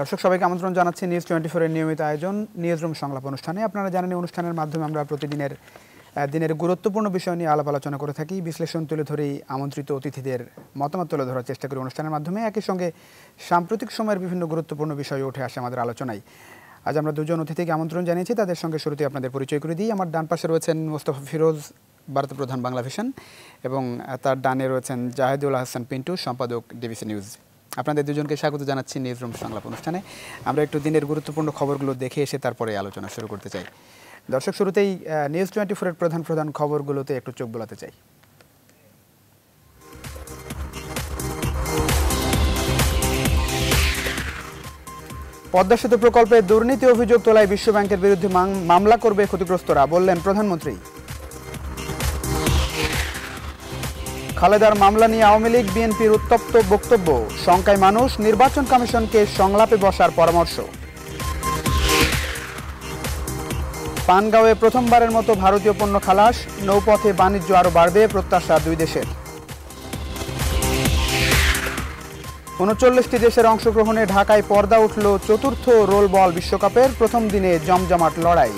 দর্শক সবাইকে আমন্ত্রণ জানাচ্ছি নিউজ টোয়েন্টি ফোরের নিয়মিত আয়োজন নিউজ রুম সংলাপ অনুষ্ঠানে আপনারা জানেন এই অনুষ্ঠানের মাধ্যমে আমরা প্রতিদিনের দিনের গুরুত্বপূর্ণ বিষয় নিয়ে আলাপ আলোচনা করে থাকি বিশ্লেষণ তুলে ধরেই আমন্ত্রিত অতিথিদের মতামত তুলে ধরার চেষ্টা করি অনুষ্ঠানের মাধ্যমে একই সঙ্গে সাম্প্রতিক সময়ের বিভিন্ন গুরুত্বপূর্ণ বিষয় উঠে আসে আমাদের আলোচনায় আজ আমরা দুজন অতিথিকে আমন্ত্রণ জানিয়েছি তাদের সঙ্গে শুরুতে আপনাদের পরিচয় করে দিই আমার ডান পাশে রয়েছেন মোস্তফা ফিরোজ ভারত প্রধান বাংলা ভিশন এবং তার ডানে রয়েছেন জাহেদুল হাসান পিন্টু সম্পাদক ডিবিসি নিউজ আপনাদের দুজনকে স্বাগত জানাচ্ছি নিউজরুম সংলাপ অনুষ্ঠানে আমরা একটু দিনের গুরুত্বপূর্ণ খবরগুলো দেখে এসে তারপরে আলোচনা শুরু করতে চাই দর্শক শুরুতেই নিউজ টোয়েন্টি ফোরের প্রধান প্রধান খবরগুলোতে একটু চোখ বোলাতে চাই পদ্মা সেতু প্রকল্পে দুর্নীতি অভিযোগ তোলায় বিশ্বব্যাংকের বিরুদ্ধে মামলা করবে ক্ষতিগ্রস্তরা বললেন প্রধানমন্ত্রী খালেদার মামলা নিয়ে আওয়ামী লীগ বিএনপির উত্তপ্ত বক্তব্য সংখ্যায় মানুষ নির্বাচন কমিশনকে সংলাপে বসার পরামর্শ পানগাঁওয়ে প্রথমবারের মতো ভারতীয় পণ্য খালাস নৌপথে বাণিজ্য আরও বাড়বে প্রত্যাশা দুই দেশের উনচল্লিশটি দেশের অংশগ্রহণে ঢাকায় পর্দা উঠল চতুর্থ রোল বল বিশ্বকাপের প্রথম দিনে জমজমাট লড়াই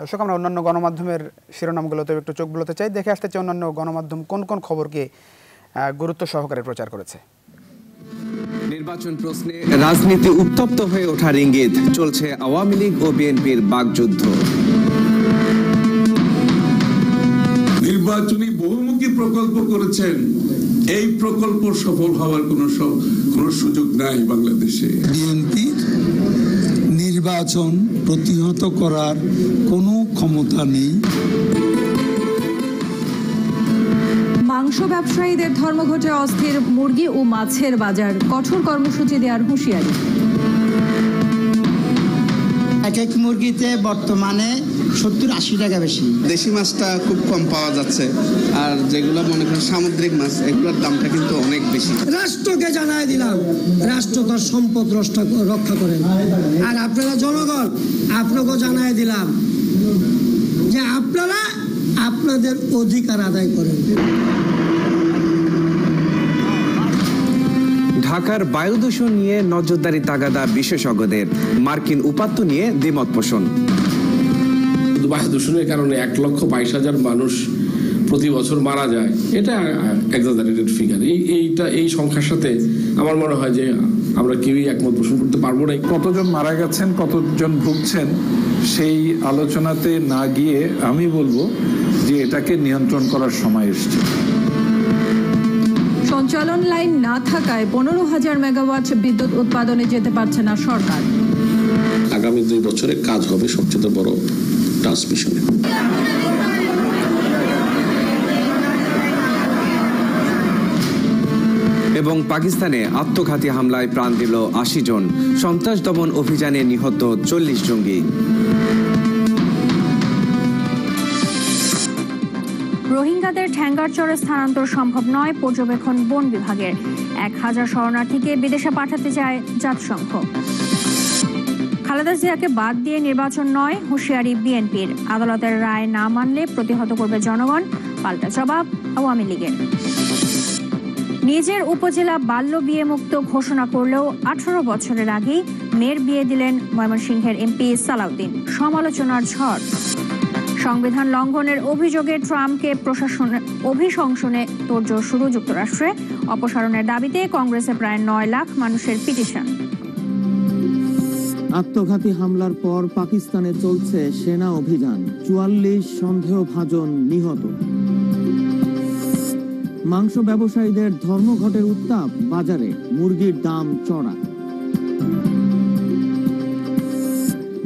দর্শক আমরা অন্যান্য গণমাধ্যমের শিরোনামগুলোতে একটু বলতে চাই দেখে আসতে চাই অন্যান্য গণমাধ্যম কোন কোন খবরকে গুরুত্ব সহকারে প্রচার করেছে নির্বাচন প্রশ্নে রাজনীতি উত্তপ্ত হয়ে ওঠার ইঙ্গিত চলছে আওয়ামী লীগ ও বিএনপির বাগযুদ্ধ নির্বাচনী বহুমুখী প্রকল্প করেছেন এই প্রকল্প সফল হওয়ার কোন সুযোগ নাই বাংলাদেশে বিএনপি নির্বাচন প্রতিহত করার কোনো ক্ষমতা নেই মাংস ব্যবসায়ীদের ধর্মঘটে অস্থির মুরগি ও মাছের বাজার কঠোর কর্মসূচি দেওয়ার হুঁশিয়ারি এক এক মুরগিতে বর্তমানে সত্তর আশি টাকা বেশি দেশি মাছটা খুব কম পাওয়া যাচ্ছে আর যেগুলো মনে করেন সামুদ্রিক মাছ এগুলোর দামটা কিন্তু অনেক বেশি রাষ্ট্রকে জানাই দিলাম রাষ্ট্র তার সম্পদ রক্ষা করেন আর আপনারা জনগণ আপনাকেও জানাই দিলাম যে আপনারা আপনাদের অধিকার আদায় করেন ঢাকার বায়ু দূষণ নিয়ে নজরদারি তাগাদা বিশেষজ্ঞদের মার্কিন উপাত্ত নিয়ে দ্বিমত পোষণ বায়ু দূষণের কারণে এক লক্ষ বাইশ হাজার মানুষ প্রতি বছর মারা যায় এটা একজাজারেটেড ফিগার এই এইটা এই সংখ্যার সাথে আমার মনে হয় যে আমরা কেউই একমত পোষণ করতে পারবো না কতজন মারা গেছেন কতজন ভুগছেন সেই আলোচনাতে না গিয়ে আমি বলবো যে এটাকে নিয়ন্ত্রণ করার সময় এসছে সঞ্চালন লাইন না থাকায় পনেরো হাজার মেগাওয়াট বিদ্যুৎ উৎপাদনে যেতে পারছে না সরকার আগামী দুই বছরে কাজ হবে সবচেয়ে বড় ট্রান্সমিশনে এবং পাকিস্তানে আত্মঘাতী হামলায় প্রাণ দিল আশি জন সন্ত্রাস দমন অভিযানে নিহত চল্লিশ জঙ্গি রোহিঙ্গাদের ঠ্যাঙ্গারচরে স্থানান্তর সম্ভব নয় পর্যবেক্ষণ বন বিভাগের এক হাজার শরণার্থীকে বিদেশে পাঠাতে চায় জাতিসংঘ খালেদা জিয়াকে বাদ দিয়ে নির্বাচন নয় হুঁশিয়ারি বিএনপির আদালতের রায় না মানলে প্রতিহত করবে জনগণ পাল্টা জবাব আওয়ামী লীগের নিজের উপজেলা বাল্য বিয়ে মুক্ত ঘোষণা করলেও আঠারো বছরের আগেই মেয়ের বিয়ে দিলেন ময়মনসিংহের এমপি সালাউদ্দিন সমালোচনার ঝড় সংবিধান লঙ্ঘনের অভিযোগে ট্রাম্পকে প্রশাসন অভিশংসনে তোড়জোড় শুরু যুক্তরাষ্ট্রে অপসারণের দাবিতে কংগ্রেসে প্রায় নয় লাখ মানুষের পিটিশন আত্মঘাতী হামলার পর পাকিস্তানে চলছে সেনা অভিযান চুয়াল্লিশ সন্দেহভাজন নিহত মাংস ব্যবসায়ীদের ধর্মঘটের উত্তাপ বাজারে মুরগির দাম চড়া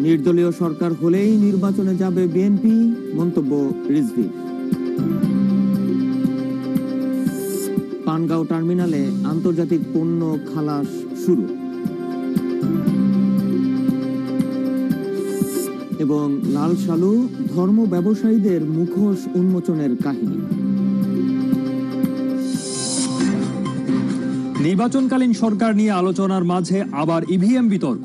নির্দলীয় সরকার হলেই নির্বাচনে যাবে বিএনপি মন্তব্য রিজভি পানগাঁও টার্মিনালে আন্তর্জাতিক পণ্য খালাস শুরু এবং লাল সালু ধর্ম ব্যবসায়ীদের মুখোশ উন্মোচনের কাহিনী নির্বাচনকালীন সরকার নিয়ে আলোচনার মাঝে আবার ইভিএম বিতর্ক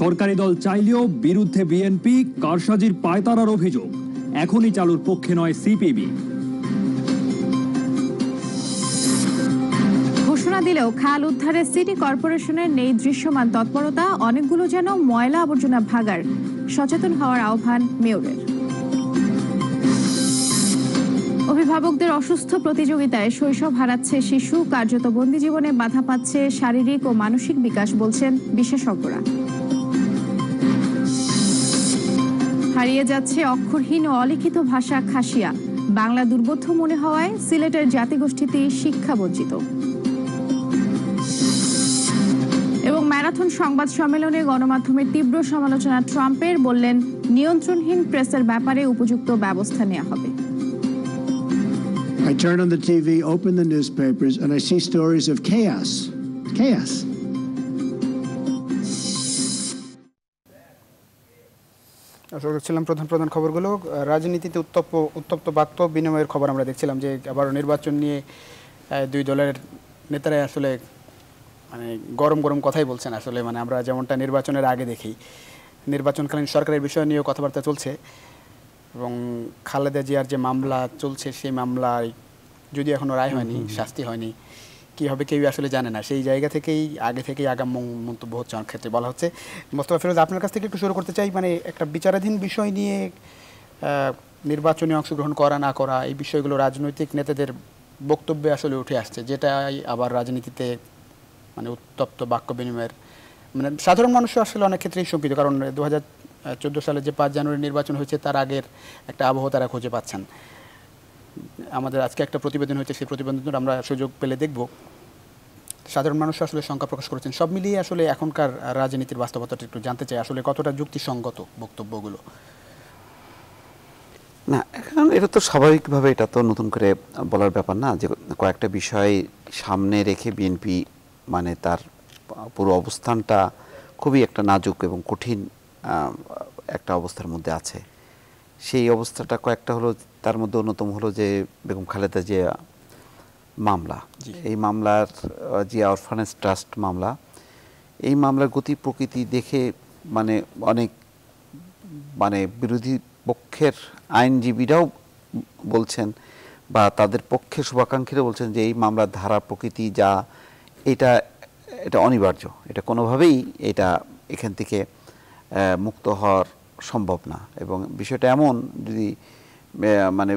সরকারি দল চাইলেও বিরুদ্ধে বিএনপি কারসাজির পায়তারার অভিযোগ এখনই চালুর পক্ষে নয় সিপিবি ঘোষণা দিলেও খাল উদ্ধারে সিটি কর্পোরেশনের নেই দৃশ্যমান তৎপরতা অনেকগুলো যেন ময়লা আবর্জনা ভাগার সচেতন হওয়ার আহ্বান মেয়রের অভিভাবকদের অসুস্থ প্রতিযোগিতায় শৈশব হারাচ্ছে শিশু কার্যত বন্দী জীবনে বাধা পাচ্ছে শারীরিক ও মানসিক বিকাশ বলছেন বিশেষজ্ঞরা হারিয়ে যাচ্ছে অক্ষরহীন ও অলিখিত ভাষা খাসিয়া বাংলা দুর্বোধ্য মনে হওয়ায় সিলেটের জাতিগোষ্ঠীতে শিক্ষা বঞ্চিত এবং ম্যারাথন সংবাদ সম্মেলনে গণমাধ্যমে তীব্র সমালোচনা ট্রাম্পের বললেন নিয়ন্ত্রণহীন প্রেসের ব্যাপারে উপযুক্ত ব্যবস্থা নেওয়া হবে I turn on the TV, open the newspapers, and I see stories of chaos. Chaos. দর্শক দেখছিলাম প্রধান প্রধান খবরগুলো রাজনীতিতে উত্তপ্ত উত্তপ্ত বাক্য বিনিময়ের খবর আমরা দেখছিলাম যে আবার নির্বাচন নিয়ে দুই দলের নেতারা আসলে মানে গরম গরম কথাই বলছেন আসলে মানে আমরা যেমনটা নির্বাচনের আগে দেখি নির্বাচনকালীন সরকারের বিষয় নিয়েও কথাবার্তা চলছে এবং খালেদা জিয়ার যে মামলা চলছে সেই মামলায় যদি এখনও রায় হয়নি শাস্তি হয়নি কী হবে কেউ আসলে জানে না সেই জায়গা থেকেই আগে থেকেই আগাম মন্তব্য হচ্ছে অনেক ক্ষেত্রে বলা হচ্ছে মোস্তফা ফিরোজ আপনার কাছ থেকে একটু শুরু করতে চাই মানে একটা বিচারাধীন বিষয় নিয়ে নির্বাচনে অংশগ্রহণ করা না করা এই বিষয়গুলো রাজনৈতিক নেতাদের বক্তব্যে আসলে উঠে আসছে যেটাই আবার রাজনীতিতে মানে উত্তপ্ত বাক্য বিনিময়ের মানে সাধারণ মানুষ আসলে অনেক ক্ষেত্রেই শঙ্কিত কারণ দু হাজার সালে যে পাঁচ জানুয়ারি নির্বাচন হয়েছে তার আগের একটা আবহাওয়া তারা খুঁজে পাচ্ছেন আমাদের আজকে একটা প্রতিবেদন হয়েছে সেই প্রতিবেদন আমরা সুযোগ পেলে দেখব সাধারণ মানুষ আসলে শঙ্কা প্রকাশ করেছেন সব মিলিয়ে আসলে এখনকার রাজনীতির বাস্তবতাটা একটু জানতে চাই আসলে কতটা যুক্তিসঙ্গত বক্তব্যগুলো না এখন এটা তো স্বাভাবিকভাবে এটা তো নতুন করে বলার ব্যাপার না যে কয়েকটা বিষয় সামনে রেখে বিএনপি মানে তার পুরো অবস্থানটা খুবই একটা নাজুক এবং কঠিন একটা অবস্থার মধ্যে আছে সেই অবস্থাটা কয়েকটা হলো তার মধ্যে অন্যতম হলো যে বেগম খালেদা জিয়া মামলা এই মামলার জিয়া অরফানেজ ট্রাস্ট মামলা এই মামলার গতি প্রকৃতি দেখে মানে অনেক মানে বিরোধী পক্ষের আইনজীবীরাও বলছেন বা তাদের পক্ষে শুভাকাঙ্ক্ষীরা বলছেন যে এই মামলার ধারা প্রকৃতি যা এটা এটা অনিবার্য এটা কোনোভাবেই এটা এখান থেকে মুক্ত হওয়ার সম্ভব না এবং বিষয়টা এমন যদি মানে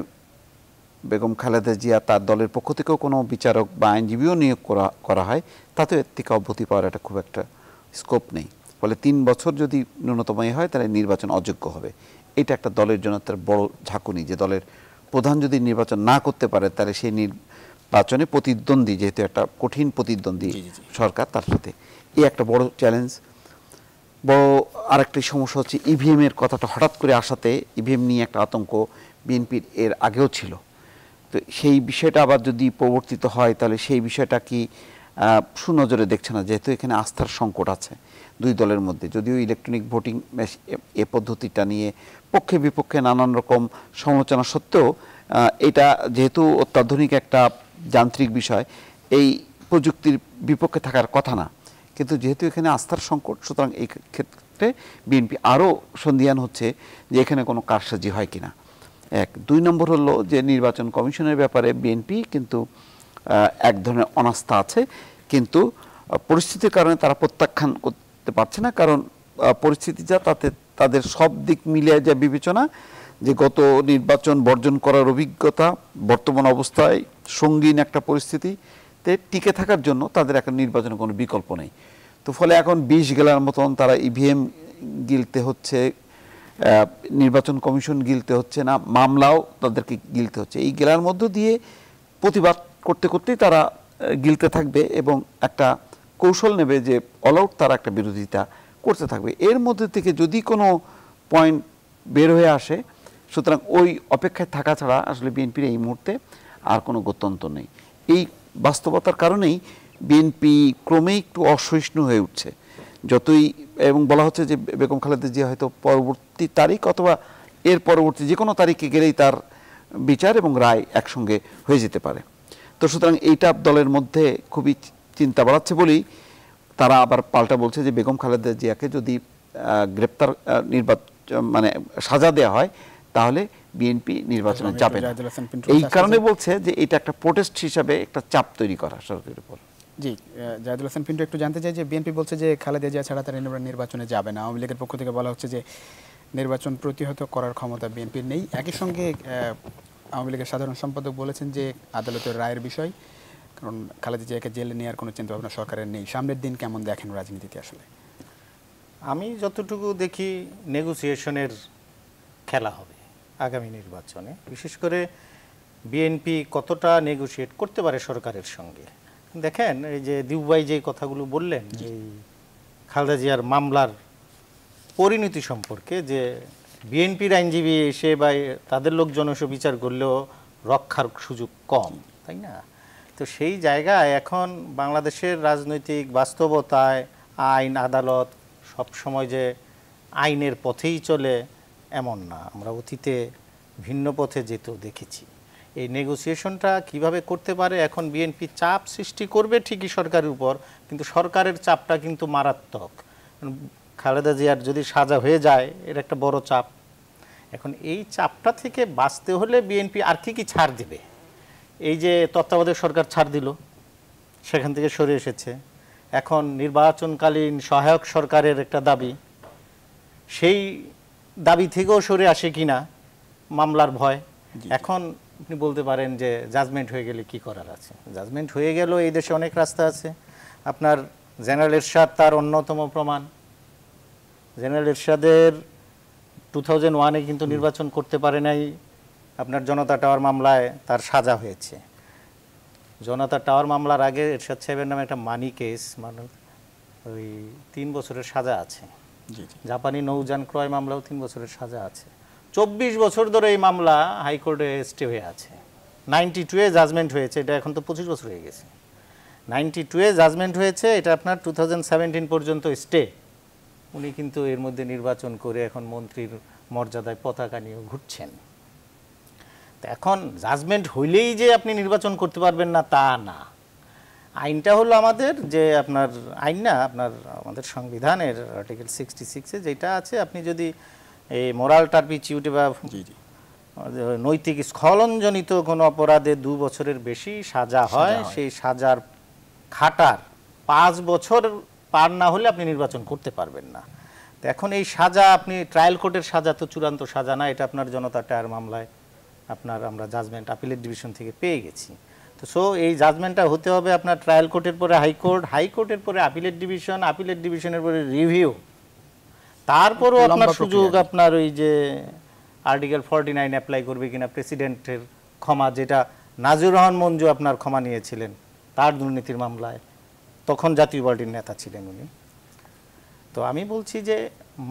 বেগম খালেদা জিয়া তার দলের পক্ষ থেকেও কোনো বিচারক বা আইনজীবীও নিয়োগ করা করা হয় তাতেও এর থেকে অব্যতি পাওয়ার একটা খুব একটা স্কোপ নেই ফলে তিন বছর যদি ন্যূনতম হয় তাহলে নির্বাচন অযোগ্য হবে এটা একটা দলের জন্য তার বড় ঝাঁকুনি যে দলের প্রধান যদি নির্বাচন না করতে পারে তাহলে সেই নির্বাচনে প্রতিদ্বন্দ্বী যেহেতু একটা কঠিন প্রতিদ্বন্দ্বী সরকার তার সাথে এই একটা বড় চ্যালেঞ্জ বড় আরেকটি সমস্যা হচ্ছে ইভিএমের e কথাটা হঠাৎ করে আসাতে ইভিএম e নিয়ে একটা আতঙ্ক বিএনপির এর আগেও ছিল তো সেই বিষয়টা আবার যদি প্রবর্তিত হয় তাহলে সেই বিষয়টা কি সুনজরে দেখছে না যেহেতু এখানে আস্থার সংকট আছে দুই দলের মধ্যে যদিও ইলেকট্রনিক ভোটিং এ পদ্ধতিটা নিয়ে পক্ষে বিপক্ষে নানান রকম সমালোচনা সত্ত্বেও এটা যেহেতু অত্যাধুনিক একটা যান্ত্রিক বিষয় এই প্রযুক্তির বিপক্ষে থাকার কথা না কিন্তু যেহেতু এখানে আস্থার সংকট সুতরাং এই ক্ষেত্রে বিএনপি আরও সন্ধিয়ান হচ্ছে যে এখানে কোনো কারসাজি হয় কিনা এক দুই নম্বর হলো যে নির্বাচন কমিশনের ব্যাপারে বিএনপি কিন্তু এক ধরনের অনাস্থা আছে কিন্তু পরিস্থিতির কারণে তারা প্রত্যাখ্যান করতে পারছে না কারণ পরিস্থিতি যা তাতে তাদের সব দিক মিলিয়ে যা বিবেচনা যে গত নির্বাচন বর্জন করার অভিজ্ঞতা বর্তমান অবস্থায় সঙ্গীন একটা পরিস্থিতিতে টিকে থাকার জন্য তাদের এখন নির্বাচনে কোনো বিকল্প নেই তো ফলে এখন বিষ গেলার মতন তারা ইভিএম গিলতে হচ্ছে নির্বাচন কমিশন গিলতে হচ্ছে না মামলাও তাদেরকে গিলতে হচ্ছে এই গেলার মধ্য দিয়ে প্রতিবাদ করতে করতেই তারা গিলতে থাকবে এবং একটা কৌশল নেবে যে অলআউট তারা একটা বিরোধিতা করতে থাকবে এর মধ্যে থেকে যদি কোনো পয়েন্ট বের হয়ে আসে সুতরাং ওই অপেক্ষায় থাকা ছাড়া আসলে বিএনপির এই মুহূর্তে আর কোনো গত্যন্ত নেই এই বাস্তবতার কারণেই বিএনপি ক্রমেই একটু অসহিষ্ণু হয়ে উঠছে যতই এবং বলা হচ্ছে যে বেগম খালেদা জিয়া হয়তো পরবর্তী তারিখ অথবা এর পরবর্তী যে কোনো তারিখে গেলেই তার বিচার এবং রায় একসঙ্গে হয়ে যেতে পারে তো সুতরাং এইটা দলের মধ্যে খুবই চিন্তা বাড়াচ্ছে বলেই তারা আবার পাল্টা বলছে যে বেগম খালেদা জিয়াকে যদি গ্রেপ্তার নির্বাচন মানে সাজা দেওয়া হয় তাহলে বিএনপি নির্বাচনে যাবে এই কারণে বলছে যে এটা একটা প্রোটেস্ট হিসাবে একটা চাপ তৈরি করা সরকারের উপর জি জাহিদুল হাসান পিন্টু একটু জানতে চাই যে বিএনপি বলছে যে খালেদা জিয়া ছাড়া তারা নির্বাচনে যাবে না আওয়ামী লীগের পক্ষ থেকে বলা হচ্ছে যে নির্বাচন প্রতিহত করার ক্ষমতা বিএনপির নেই একই সঙ্গে আওয়ামী লীগের সাধারণ সম্পাদক বলেছেন যে আদালতের রায়ের বিষয় কারণ খালেদা জিয়াকে জেলে নেওয়ার কোনো চিন্তা ভাবনা সরকারের নেই সামনের দিন কেমন দেখেন রাজনীতিতে আসলে আমি যতটুকু দেখি নেগোসিয়েশনের খেলা হবে আগামী নির্বাচনে বিশেষ করে বিএনপি কতটা নেগোসিয়েট করতে পারে সরকারের সঙ্গে দেখেন এই যে দিউবাই যে কথাগুলো বললেন এই খালেদা জিয়ার মামলার পরিণতি সম্পর্কে যে বিএনপির আইনজীবী এসে বা তাদের লোকজন এসে বিচার করলেও রক্ষার সুযোগ কম তাই না তো সেই জায়গায় এখন বাংলাদেশের রাজনৈতিক বাস্তবতায় আইন আদালত সব সময় যে আইনের পথেই চলে এমন না আমরা অতীতে ভিন্ন পথে যেতেও দেখেছি এই নেগোসিয়েশনটা কিভাবে করতে পারে এখন বিএনপি চাপ সৃষ্টি করবে ঠিকই সরকারের উপর কিন্তু সরকারের চাপটা কিন্তু মারাত্মক খালেদা জিয়ার যদি সাজা হয়ে যায় এর একটা বড় চাপ এখন এই চাপটা থেকে বাঁচতে হলে বিএনপি আর কি কি ছাড় দিবে এই যে তত্ত্বাবধায়ক সরকার ছাড় দিল সেখান থেকে সরে এসেছে এখন নির্বাচনকালীন সহায়ক সরকারের একটা দাবি সেই দাবি থেকেও সরে আসে কিনা মামলার ভয় এখন আপনি বলতে পারেন যে জাজমেন্ট হয়ে গেলে কি করার আছে জাজমেন্ট হয়ে গেল এই দেশে অনেক রাস্তা আছে আপনার জেনারেল এরশাদ তার অন্যতম প্রমাণ জেনারেল এরশাদের টু থাউজেন্ড ওয়ানে কিন্তু নির্বাচন করতে পারে নাই আপনার জনতা টাওয়ার মামলায় তার সাজা হয়েছে জনতা টাওয়ার মামলার আগে এরশাদ সাহেবের নামে একটা মানি কেস মানে ওই তিন বছরের সাজা আছে জাপানি নৌযান ক্রয় মামলাও তিন বছরের সাজা আছে চব্বিশ বছর ধরে এই মামলা হাইকোর্টে স্টে হয়ে আছে নাইনটি টুয়ে জাজমেন্ট হয়েছে এটা এখন তো পঁচিশ বছর হয়ে গেছে নাইনটি টুয়ে জাজমেন্ট হয়েছে এটা আপনার টু পর্যন্ত স্টে উনি কিন্তু এর মধ্যে নির্বাচন করে এখন মন্ত্রীর মর্যাদায় পতাকা নিয়ে ঘুরছেন এখন জাজমেন্ট হইলেই যে আপনি নির্বাচন করতে পারবেন না তা না আইনটা হলো আমাদের যে আপনার আইন না আপনার আমাদের সংবিধানের আর্টিকেল সিক্সটি সিক্সে যেটা আছে আপনি যদি এই মোরাল টার্পিচিউটে বা নৈতিক স্খলনজনিত কোনো অপরাধে দু বছরের বেশি সাজা হয় সেই সাজার খাটার পাঁচ বছর পার না হলে আপনি নির্বাচন করতে পারবেন না এখন এই সাজা আপনি ট্রায়াল কোর্টের সাজা তো চূড়ান্ত সাজা না এটা আপনার জনতা টায়ার মামলায় আপনার আমরা জাজমেন্ট আপিলের ডিভিশন থেকে পেয়ে গেছি তো সো এই জাজমেন্টটা হতে হবে আপনার ট্রায়াল কোর্টের পরে হাইকোর্ট হাইকোর্টের পরে আপিলের ডিভিশন আপিলের ডিভিশনের পরে রিভিউ তারপরও আপনার সুযোগ আপনার ওই যে আর্টিকেল ফর্টি নাইন অ্যাপ্লাই করবে কিনা প্রেসিডেন্টের ক্ষমা যেটা নাজির রহমান মঞ্জু আপনার ক্ষমা নিয়েছিলেন তার দুর্নীতির মামলায় তখন জাতীয় পার্টির নেতা ছিলেন উনি তো আমি বলছি যে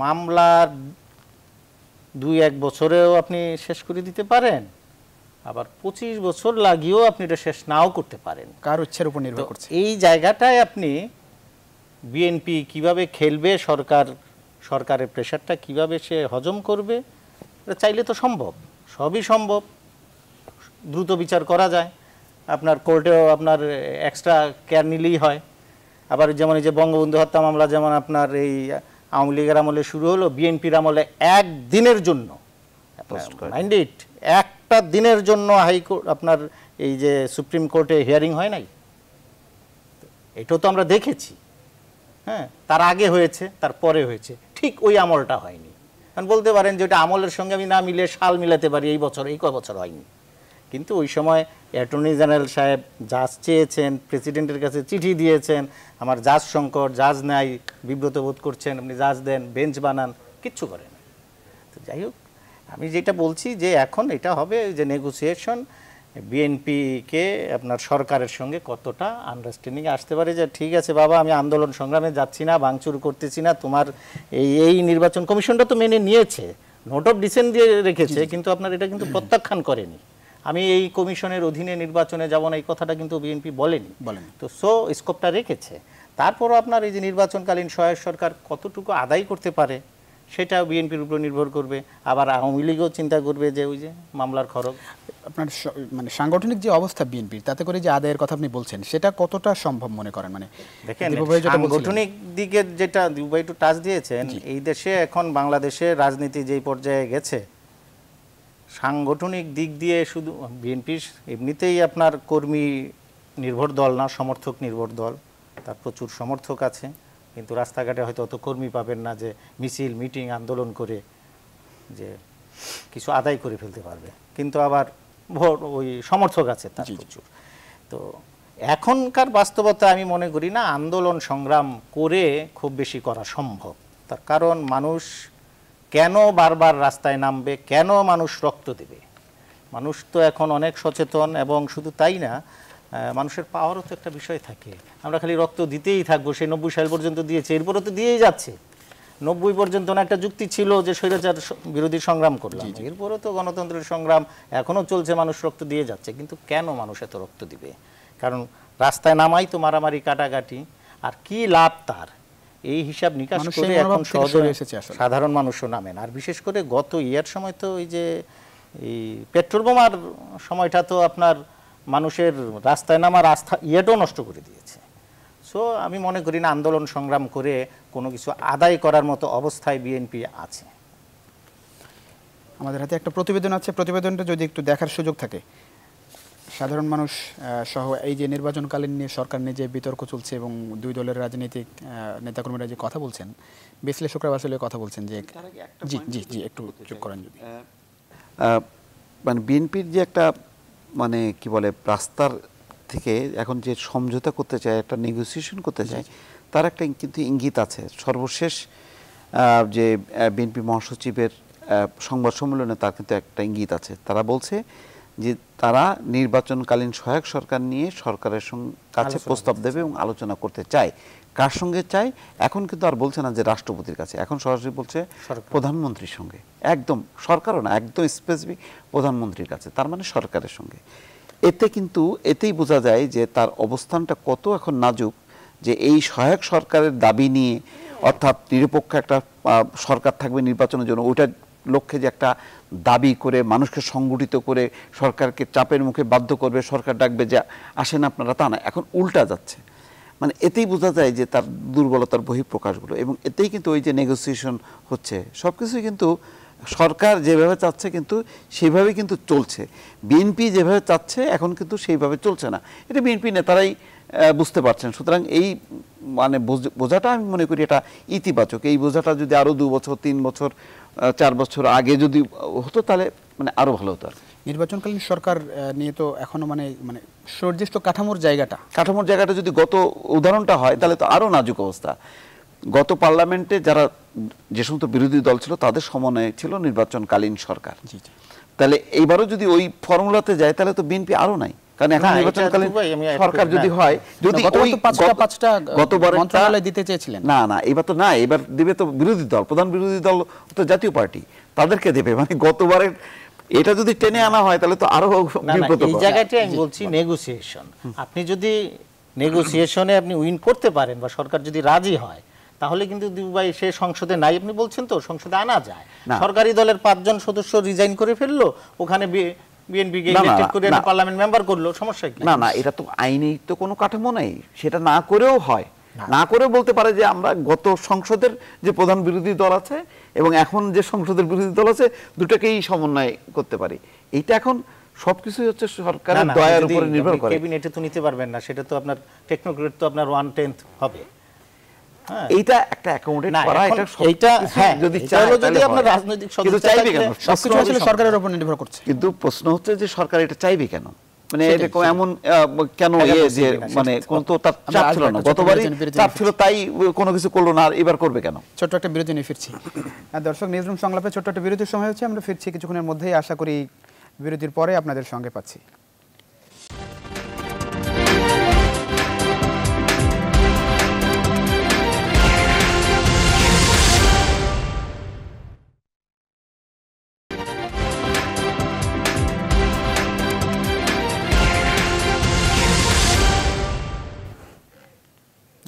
মামলার দুই এক বছরেও আপনি শেষ করে দিতে পারেন আবার পঁচিশ বছর লাগিয়েও আপনি এটা শেষ নাও করতে পারেন কার ইচ্ছের উপর নির্ভর করছে এই জায়গাটায় আপনি বিএনপি কিভাবে খেলবে সরকার সরকারের প্রেশারটা কিভাবে সে হজম করবে চাইলে তো সম্ভব সবই সম্ভব দ্রুত বিচার করা যায় আপনার কোর্টেও আপনার এক্সট্রা কেয়ার নিলেই হয় আবার যেমন এই যে বঙ্গবন্ধু হত্যা মামলা যেমন আপনার এই আওয়ামী লীগের আমলে শুরু হলো বিএনপির আমলে এক দিনের জন্য ইট একটা দিনের জন্য হাইকোর্ট আপনার এই যে সুপ্রিম কোর্টে হিয়ারিং হয় নাই এটাও তো আমরা দেখেছি হ্যাঁ তার আগে হয়েছে তার পরে হয়েছে ঠিক ওই আমলটা হয়নি কারণ বলতে পারেন যে ওটা আমলের সঙ্গে আমি না মিলে সাল মিলাতে পারি এই বছর এই ক বছর হয়নি কিন্তু ওই সময় অ্যাটর্নি জেনারেল সাহেব জাজ চেয়েছেন প্রেসিডেন্টের কাছে চিঠি দিয়েছেন আমার জাজ সংকট জাজ নাই বিব্রত বোধ করছেন আপনি জাজ দেন বেঞ্চ বানান কিচ্ছু করেন তো যাই হোক আমি যেটা বলছি যে এখন এটা হবে যে নেগোসিয়েশন বিএনপিকে আপনার সরকারের সঙ্গে কতটা আন্ডারস্ট্যান্ডিং আসতে পারে যে ঠিক আছে বাবা আমি আন্দোলন সংগ্রামে যাচ্ছি না ভাঙচুর করতেছি না তোমার এই এই নির্বাচন কমিশনটা তো মেনে নিয়েছে নোট অফ ডিসেন্ট দিয়ে রেখেছে কিন্তু আপনার এটা কিন্তু প্রত্যাখ্যান করেনি আমি এই কমিশনের অধীনে নির্বাচনে যাব না এই কথাটা কিন্তু বিএনপি বলেনি তো সো স্কোপটা রেখেছে তারপরও আপনার এই যে নির্বাচনকালীন সহায়ক সরকার কতটুকু আদায় করতে পারে সেটা বিএনপির উপর নির্ভর করবে আবার আওয়ামী লীগও চিন্তা করবে যে ওই যে মামলার খরচ আপনার মানে সাংগঠনিক যে অবস্থা বিএনপির তাতে করে যে আদায়ের কথা আপনি বলছেন সেটা কতটা সম্ভব মনে করেন মানে দেখেন সাংগঠনিক দিকে যেটা দুবাই একটু টাচ দিয়েছেন এই দেশে এখন বাংলাদেশে রাজনীতি যেই পর্যায়ে গেছে সাংগঠনিক দিক দিয়ে শুধু বিএনপি এমনিতেই আপনার কর্মী নির্ভর দল না সমর্থক নির্ভর দল তার প্রচুর সমর্থক আছে কিন্তু রাস্তাঘাটে হয়তো অত কর্মী পাবেন না যে মিছিল মিটিং আন্দোলন করে যে কিছু আদায় করে ফেলতে পারবে কিন্তু আবার ওই সমর্থক আছে তার প্রচুর তো এখনকার বাস্তবতা আমি মনে করি না আন্দোলন সংগ্রাম করে খুব বেশি করা সম্ভব তার কারণ মানুষ কেন বারবার রাস্তায় নামবে কেন মানুষ রক্ত দেবে মানুষ তো এখন অনেক সচেতন এবং শুধু তাই না মানুষের পাওয়ারও তো একটা বিষয় থাকে আমরা খালি রক্ত দিতেই থাকবো সেই নব্বই সাল পর্যন্ত দিয়েছে এরপরও তো দিয়েই যাচ্ছে নব্বই পর্যন্ত না একটা যুক্তি ছিল যে স্বৈরাচার বিরোধী সংগ্রাম করলাম এরপরও তো গণতন্ত্রের সংগ্রাম এখনও চলছে মানুষ রক্ত দিয়ে যাচ্ছে কিন্তু কেন মানুষ এত রক্ত দিবে কারণ রাস্তায় নামাই তো মারামারি কাটাকাটি আর কি লাভ তার এই হিসাব নিকাশ করে এখন সহজে সাধারণ মানুষও নামেন আর বিশেষ করে গত ইয়ার সময় তো ওই যে এই পেট্রোল বোমার সময়টা তো আপনার মানুষের রাস্তায় নামা রাস্তা ইয়েটাও নষ্ট করে দিয়েছে সো আমি মনে করি না আন্দোলন সংগ্রাম করে কোনো কিছু আদায় করার মতো অবস্থায় বিএনপি আছে আমাদের হাতে একটা প্রতিবেদন আছে প্রতিবেদনটা যদি একটু দেখার সুযোগ থাকে সাধারণ মানুষ সহ এই যে নির্বাচনকালীন নিয়ে সরকার নিয়ে যে বিতর্ক চলছে এবং দুই দলের রাজনৈতিক নেতাকর্মীরা যে কথা বলছেন বিশ্লেষকরা আসলে কথা বলছেন যে জি জি জি একটু চুপ করেন যদি মানে বিএনপির যে একটা মানে কি বলে রাস্তার থেকে এখন যে সমঝোতা করতে চায় একটা নেগোসিয়েশন করতে চায় তার একটা কিন্তু ইঙ্গিত আছে সর্বশেষ যে বিএনপি মহাসচিবের সংবাদ সম্মেলনে তার কিন্তু একটা ইঙ্গিত আছে তারা বলছে যে তারা নির্বাচনকালীন সহায়ক সরকার নিয়ে সরকারের কাছে প্রস্তাব দেবে এবং আলোচনা করতে চায় কার সঙ্গে চাই এখন কিন্তু আর বলছে না যে রাষ্ট্রপতির কাছে এখন সরাসরি বলছে প্রধানমন্ত্রীর সঙ্গে একদম সরকারও না একদম স্পেসিফিক প্রধানমন্ত্রীর কাছে তার মানে সরকারের সঙ্গে এতে কিন্তু এতেই বোঝা যায় যে তার অবস্থানটা কত এখন নাজুক যে এই সহায়ক সরকারের দাবি নিয়ে অর্থাৎ নিরপেক্ষ একটা সরকার থাকবে নির্বাচনের জন্য ওইটা লক্ষ্যে যে একটা দাবি করে মানুষকে সংগঠিত করে সরকারকে চাপের মুখে বাধ্য করবে সরকার ডাকবে যে আসেন আপনারা তা না এখন উল্টা যাচ্ছে মানে এতেই বোঝা যায় যে তার দুর্বলতার বহিঃপ্রকাশগুলো এবং এতেই কিন্তু ওই যে নেগোসিয়েশন হচ্ছে সব কিছুই কিন্তু সরকার যেভাবে চাচ্ছে কিন্তু সেভাবে কিন্তু চলছে বিএনপি যেভাবে চাচ্ছে এখন কিন্তু সেইভাবে চলছে না এটা বিএনপি নেতারাই বুঝতে পারছেন সুতরাং এই মানে বোঝাটা আমি মনে করি এটা ইতিবাচক এই বোঝাটা যদি আরও দু বছর তিন বছর চার বছর আগে যদি হতো তাহলে মানে আরও ভালো হতো আর নির্বাচনকালীন সরকার নিয়ে তো এখনো মানে মানে সর্যেষ্ট কাঠামোর জায়গাটা কাঠামোর জায়গাটা যদি গত উদাহরণটা হয় তাহলে তো আরও নাজুক অবস্থা গত পার্লামেন্টে যারা যে সমস্ত বিরোধী দল ছিল তাদের সমন্বয়ে ছিল নির্বাচনকালীন সরকার তাহলে এইবারও যদি ওই ফর্মুলাতে যায় তাহলে তো বিএনপি আরও নাই কারণ এখন নির্বাচনকালীন সরকার যদি হয় যদি ওই পাঁচটা পাঁচটা গতবার মন্ত্রণালয় দিতে চেয়েছিলেন না না এবার তো না এবার দিবে তো বিরোধী দল প্রধান বিরোধী দল তো জাতীয় পার্টি তাদেরকে দেবে মানে গতবারের এটা যদি টেনে আনা হয় তাহলে তো আরো এই আমি বলছি নেগোসিয়েশন আপনি যদি নেগোসিয়েশনে আপনি উইন করতে পারেন বা সরকার যদি রাজি হয় তাহলে কিন্তু দুবাই সে সংসদে নাই আপনি বলছেন তো সংসদে আনা যায় সরকারি দলের পাঁচজন সদস্য রিজাইন করে ফেললো ওখানে না না এটা তো তো কোনো কাঠামো নাই সেটা না করেও হয় না করে বলতে পারে যে আমরা গত সংসদের যে প্রধান বিরোধী দল আছে এবং এখন যে সংসদের বিরোধী দল আছে দুটাকেই সমন্বয় করতে পারি এইটা এখন সবকিছু হচ্ছে সরকারের দয়ার উপরে নির্ভর করে ক্যাবিনেটে তো নিতে পারবেন না সেটা তো আপনার টেকনোক্রেট তো আপনার ওয়ান টেন্থ হবে হ্যাঁ। এইটা একটা করা এটা হ্যাঁ, যদি যদি আপনার রাজনৈতিক সদস্য চাইবে কেন সবকিছু আসলে সরকারের উপর নির্ভর করছে কিন্তু প্রশ্ন হচ্ছে যে সরকার এটা চাইবে কেন মানে এরকম এমন কেন ইয়ে যে মানে কোন তো তার চাপ ছিল না গতবারই চাপ ছিল তাই কোনো কিছু করলো না আর এবার করবে কেন ছোট্ট একটা বিরতি নিয়ে ফিরছি দর্শক নিউজরুম সংলাপে ছোট্ট একটা বিরতির সময় হচ্ছে আমরা ফিরছি কিছুক্ষণের মধ্যেই আশা করি বিরতির পরে আপনাদের সঙ্গে পাচ্ছি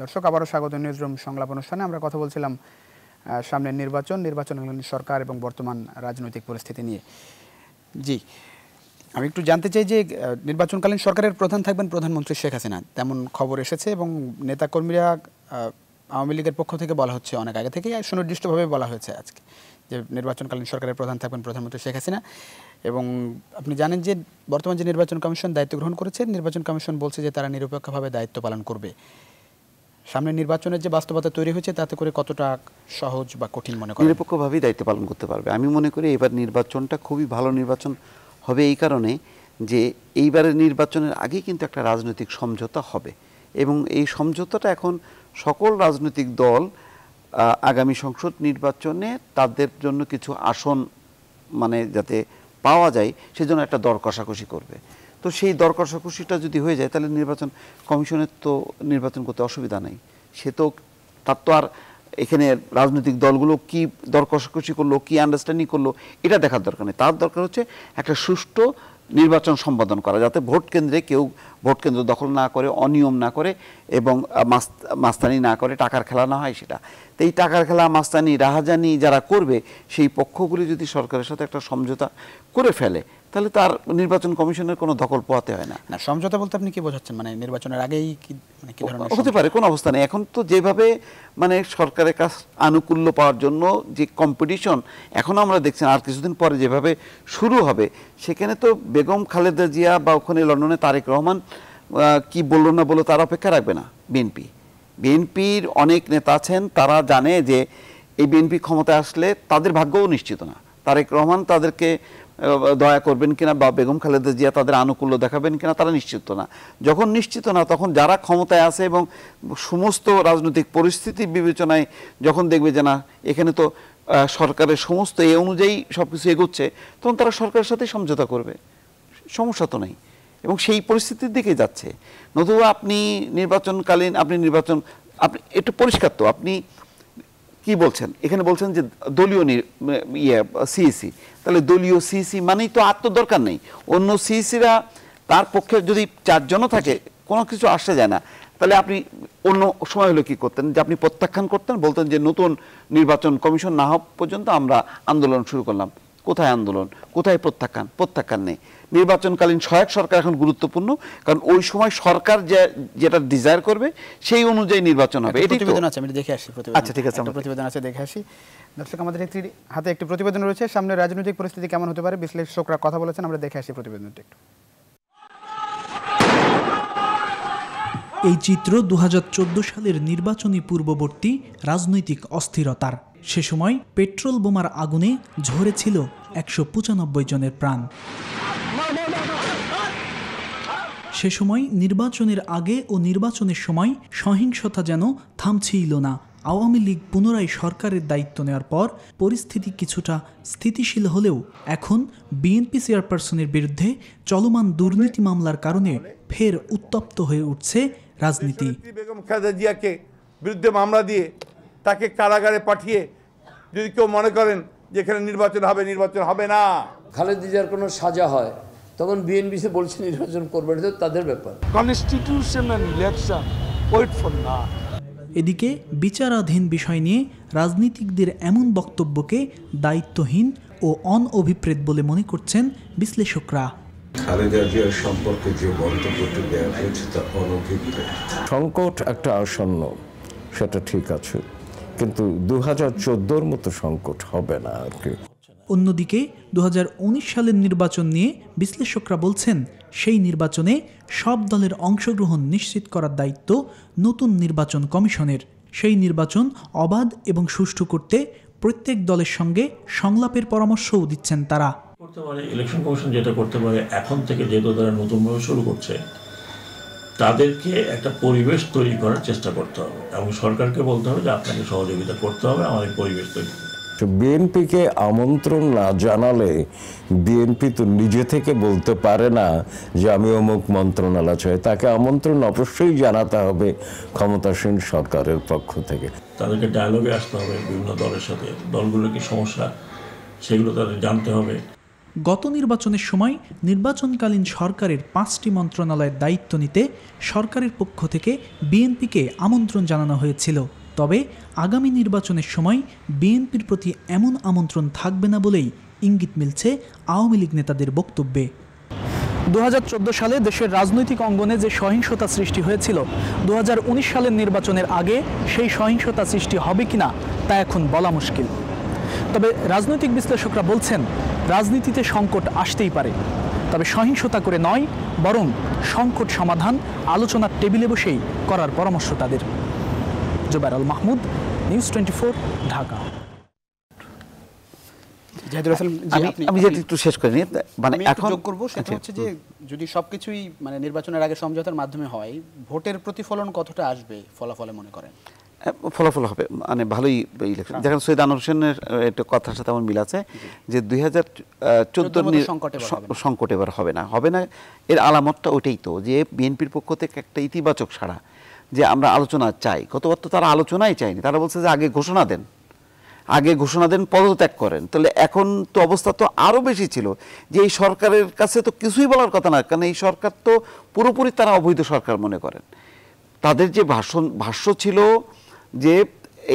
দর্শক আবারও স্বাগত নিউজরুম সংলাপ অনুষ্ঠানে আমরা কথা বলছিলাম সামনের নির্বাচন নির্বাচন সরকার এবং বর্তমান রাজনৈতিক পরিস্থিতি নিয়ে জি আমি একটু জানতে চাই যে নির্বাচনকালীন সরকারের প্রধান থাকবেন প্রধানমন্ত্রী শেখ হাসিনা তেমন খবর এসেছে এবং নেতাকর্মীরা আওয়ামী লীগের পক্ষ থেকে বলা হচ্ছে অনেক আগে থেকেই সুনির্দিষ্টভাবে বলা হয়েছে আজকে যে নির্বাচনকালীন সরকারের প্রধান থাকবেন প্রধানমন্ত্রী শেখ হাসিনা এবং আপনি জানেন যে বর্তমান যে নির্বাচন কমিশন দায়িত্ব গ্রহণ করেছে নির্বাচন কমিশন বলছে যে তারা নিরপেক্ষভাবে দায়িত্ব পালন করবে সামনে নির্বাচনের যে বাস্তবতা তৈরি হয়েছে তাতে করে কতটা সহজ বা কঠিন মনে করেন নিরপেক্ষভাবেই দায়িত্ব পালন করতে পারবে আমি মনে করি এবার নির্বাচনটা খুবই ভালো নির্বাচন হবে এই কারণে যে এইবারের নির্বাচনের আগে কিন্তু একটা রাজনৈতিক সমঝোতা হবে এবং এই সমঝোতাটা এখন সকল রাজনৈতিক দল আগামী সংসদ নির্বাচনে তাদের জন্য কিছু আসন মানে যাতে পাওয়া যায় সেজন্য একটা দর কষাকষি করবে তো সেই দরকার সকুশিটা যদি হয়ে যায় তাহলে নির্বাচন কমিশনের তো নির্বাচন করতে অসুবিধা নেই সে তো তার তো আর এখানে রাজনৈতিক দলগুলো কি দরকার সকুশি করলো কি আন্ডারস্ট্যান্ডিং করলো এটা দেখার দরকার নেই তার দরকার হচ্ছে একটা সুষ্ঠু নির্বাচন সম্পাদন করা যাতে ভোট কেন্দ্রে কেউ ভোট কেন্দ্র দখল না করে অনিয়ম না করে এবং মাস্তানি না করে টাকার খেলা না হয় সেটা তো এই টাকার খেলা মাস্তানি রাহাজানি যারা করবে সেই পক্ষগুলি যদি সরকারের সাথে একটা সমঝোতা করে ফেলে তাহলে তার নির্বাচন কমিশনের কোনো দখল পোয়াতে হয় না না সমঝোতা বলতে আপনি কি বোঝাচ্ছেন মানে নির্বাচনের আগেই কি মানে কি ধরনের হতে পারে কোন অবস্থা নেই এখন তো যেভাবে মানে সরকারের কাছ আনুকূল্য পাওয়ার জন্য যে কম্পিটিশন এখন আমরা দেখছি আর কিছুদিন পরে যেভাবে শুরু হবে সেখানে তো বেগম খালেদা জিয়া বা ওখানে লন্ডনে তারেক রহমান কি বললো না বললো তার অপেক্ষা রাখবে না বিএনপি বিএনপির অনেক নেতা আছেন তারা জানে যে এই বিএনপি ক্ষমতায় আসলে তাদের ভাগ্যও নিশ্চিত না তারেক রহমান তাদেরকে দয়া করবেন কিনা বা বেগম খালেদা জিয়া তাদের আনুকূল্য দেখাবেন কিনা তারা নিশ্চিত না যখন নিশ্চিত না তখন যারা ক্ষমতায় আছে এবং সমস্ত রাজনৈতিক পরিস্থিতি বিবেচনায় যখন দেখবে যে না এখানে তো সরকারের সমস্ত এ অনুযায়ী সব কিছু এগোচ্ছে তখন তারা সরকারের সাথে সমঝোতা করবে সমস্যা তো নেই এবং সেই পরিস্থিতির দিকে যাচ্ছে নতুবা আপনি নির্বাচনকালীন আপনি নির্বাচন আপনি একটু পরিষ্কার তো আপনি কি বলছেন এখানে বলছেন যে দলীয় ইয়ে সিএসি তাহলে দলীয় সিএসি মানেই তো আর তো দরকার নেই অন্য সিইসিরা তার পক্ষে যদি চারজনও থাকে কোনো কিছু আসা যায় না তাহলে আপনি অন্য সময় হলে কি করতেন যে আপনি প্রত্যাখ্যান করতেন বলতেন যে নতুন নির্বাচন কমিশন না হওয়া পর্যন্ত আমরা আন্দোলন শুরু করলাম কোথায় আন্দোলন কোথায় প্রত্যাখ্যান প্রত্যাখ্যান নেই নির্বাচনকালীন সহায়ক সরকার এখন গুরুত্বপূর্ণ কারণ ওই সময় সরকার যেটা ডিজায়ার করবে সেই অনুযায়ী নির্বাচন হবে এটি প্রতিবেদন আছে আমি দেখে আসি আচ্ছা ঠিক আছে প্রতিবেদন আছে দেখে আসি দর্শক আমাদের একটি হাতে একটি প্রতিবেদন রয়েছে সামনে রাজনৈতিক পরিস্থিতি কেমন হতে পারে বিশ্লেষকরা কথা বলেছেন আমরা দেখে আসি প্রতিবেদনটি একটু এই চিত্র দু সালের নির্বাচনী পূর্ববর্তী রাজনৈতিক অস্থিরতার সে সময় পেট্রোল বোমার আগুনে ঝরেছিল একশো পঁচানব্বই জনের প্রাণ সে সময় নির্বাচনের আগে ও নির্বাচনের সময় সহিংসতা যেন থামছিল না আওয়ামী লীগ পুনরায় সরকারের দায়িত্ব নেওয়ার পর পরিস্থিতি কিছুটা স্থিতিশীল হলেও এখন বিএনপি চেয়ারপারসনের বিরুদ্ধে চলমান দুর্নীতি মামলার কারণে ফের উত্তপ্ত হয়ে উঠছে রাজনীতি বেগম খালেদা জিয়াকে বিরুদ্ধে মামলা দিয়ে তাকে কারাগারে পাঠিয়ে যদি কেউ মনে করেন যেখানে নির্বাচন হবে নির্বাচন হবে না খালেদ জিজার কোনো সাজা হয় তখন বিএনপিসে বলছে নির্বাচন করবে না তাদের ব্যাপার কনস্টিটিউশনাল না এদিকে বিচারাধীন বিষয় নিয়ে রাজনীতিকদের এমন বক্তব্যকে দায়িত্বহীন ও অনঅভিপ্রেত বলে মনে করছেন বিশ্লেষকরা খালেদা সম্পর্কে যে দেওয়া হয়েছে তা অনভিপ্রেত সংকট একটা আসন্ন সেটা ঠিক আছে কিন্তু দু হাজার মতো সংকট হবে না আর কি অন্যদিকে দু সালের নির্বাচন নিয়ে বিশ্লেষকরা বলছেন সেই নির্বাচনে সব দলের অংশগ্রহণ নিশ্চিত করার দায়িত্ব নতুন নির্বাচন কমিশনের সেই নির্বাচন অবাধ এবং সুষ্ঠু করতে প্রত্যেক দলের সঙ্গে সংলাপের পরামর্শও দিচ্ছেন তারা করতে পারে ইলেকশন কমিশন যেটা করতে পারে এখন থেকে যেহেতু তারা নতুনভাবে শুরু করছে তাদেরকে একটা পরিবেশ তৈরি করার চেষ্টা করতে হবে এবং সরকারকে বলতে হবে যে আপনাকে সহযোগিতা করতে হবে আমাদের পরিবেশ তৈরি বিএনপিকে আমন্ত্রণ না জানালে বিএনপি তো নিজে থেকে বলতে পারে না যে আমি অমুক মন্ত্রণালয় চাই তাকে আমন্ত্রণ অবশ্যই জানাতে হবে ক্ষমতাসীন সরকারের পক্ষ থেকে তাদেরকে ডায়ালগে আসতে হবে বিভিন্ন দলের সাথে দলগুলো কি সমস্যা সেগুলো তাদের জানতে হবে গত নির্বাচনের সময় নির্বাচনকালীন সরকারের পাঁচটি মন্ত্রণালয়ের দায়িত্ব নিতে সরকারের পক্ষ থেকে বিএনপিকে আমন্ত্রণ জানানো হয়েছিল তবে আগামী নির্বাচনের সময় বিএনপির প্রতি এমন আমন্ত্রণ থাকবে না বলেই ইঙ্গিত মিলছে আওয়ামী লীগ নেতাদের বক্তব্যে দু সালে দেশের রাজনৈতিক অঙ্গনে যে সহিংসতা সৃষ্টি হয়েছিল দু সালের নির্বাচনের আগে সেই সহিংসতা সৃষ্টি হবে কিনা তা এখন বলা মুশকিল তবে রাজনৈতিক বিশ্লেষকরা বলছেন রাজনীতিতে সংকট আসতেই পারে তবে সহিংসতা করে নয় বরং সংকট সমাধান আলোচনার টেবিলে বসেই করার পরামর্শ তাদের Zubair Al Mahmud news twenty four Dhaka আমি যেটা একটু শেষ করে নিই মানে এখন যোগ করবো সেটা হচ্ছে যে যদি সবকিছুই মানে নির্বাচনের আগে সমঝোতার মাধ্যমে হয় ভোটের প্রতিফলন কতটা আসবে ফলাফলে মনে করেন ফলাফল হবে মানে ভালোই ইলেকশন দেখেন সৈয়দ আনোয়ার হোসেনের একটা কথার সাথে আমার মিল আছে যে দুই হাজার চোদ্দ সংকট এবার হবে না হবে না এর আলামতটা ওইটাই তো যে বিএনপির পক্ষ থেকে একটা ইতিবাচক সাড়া যে আমরা আলোচনা চাই গতবার তো তারা আলোচনাই চায়নি তারা বলছে যে আগে ঘোষণা দেন আগে ঘোষণা দেন পদত্যাগ করেন তাহলে এখন তো অবস্থা তো আরও বেশি ছিল যে এই সরকারের কাছে তো কিছুই বলার কথা না কারণ এই সরকার তো পুরোপুরি তারা অবৈধ সরকার মনে করেন তাদের যে ভাষণ ভাষ্য ছিল যে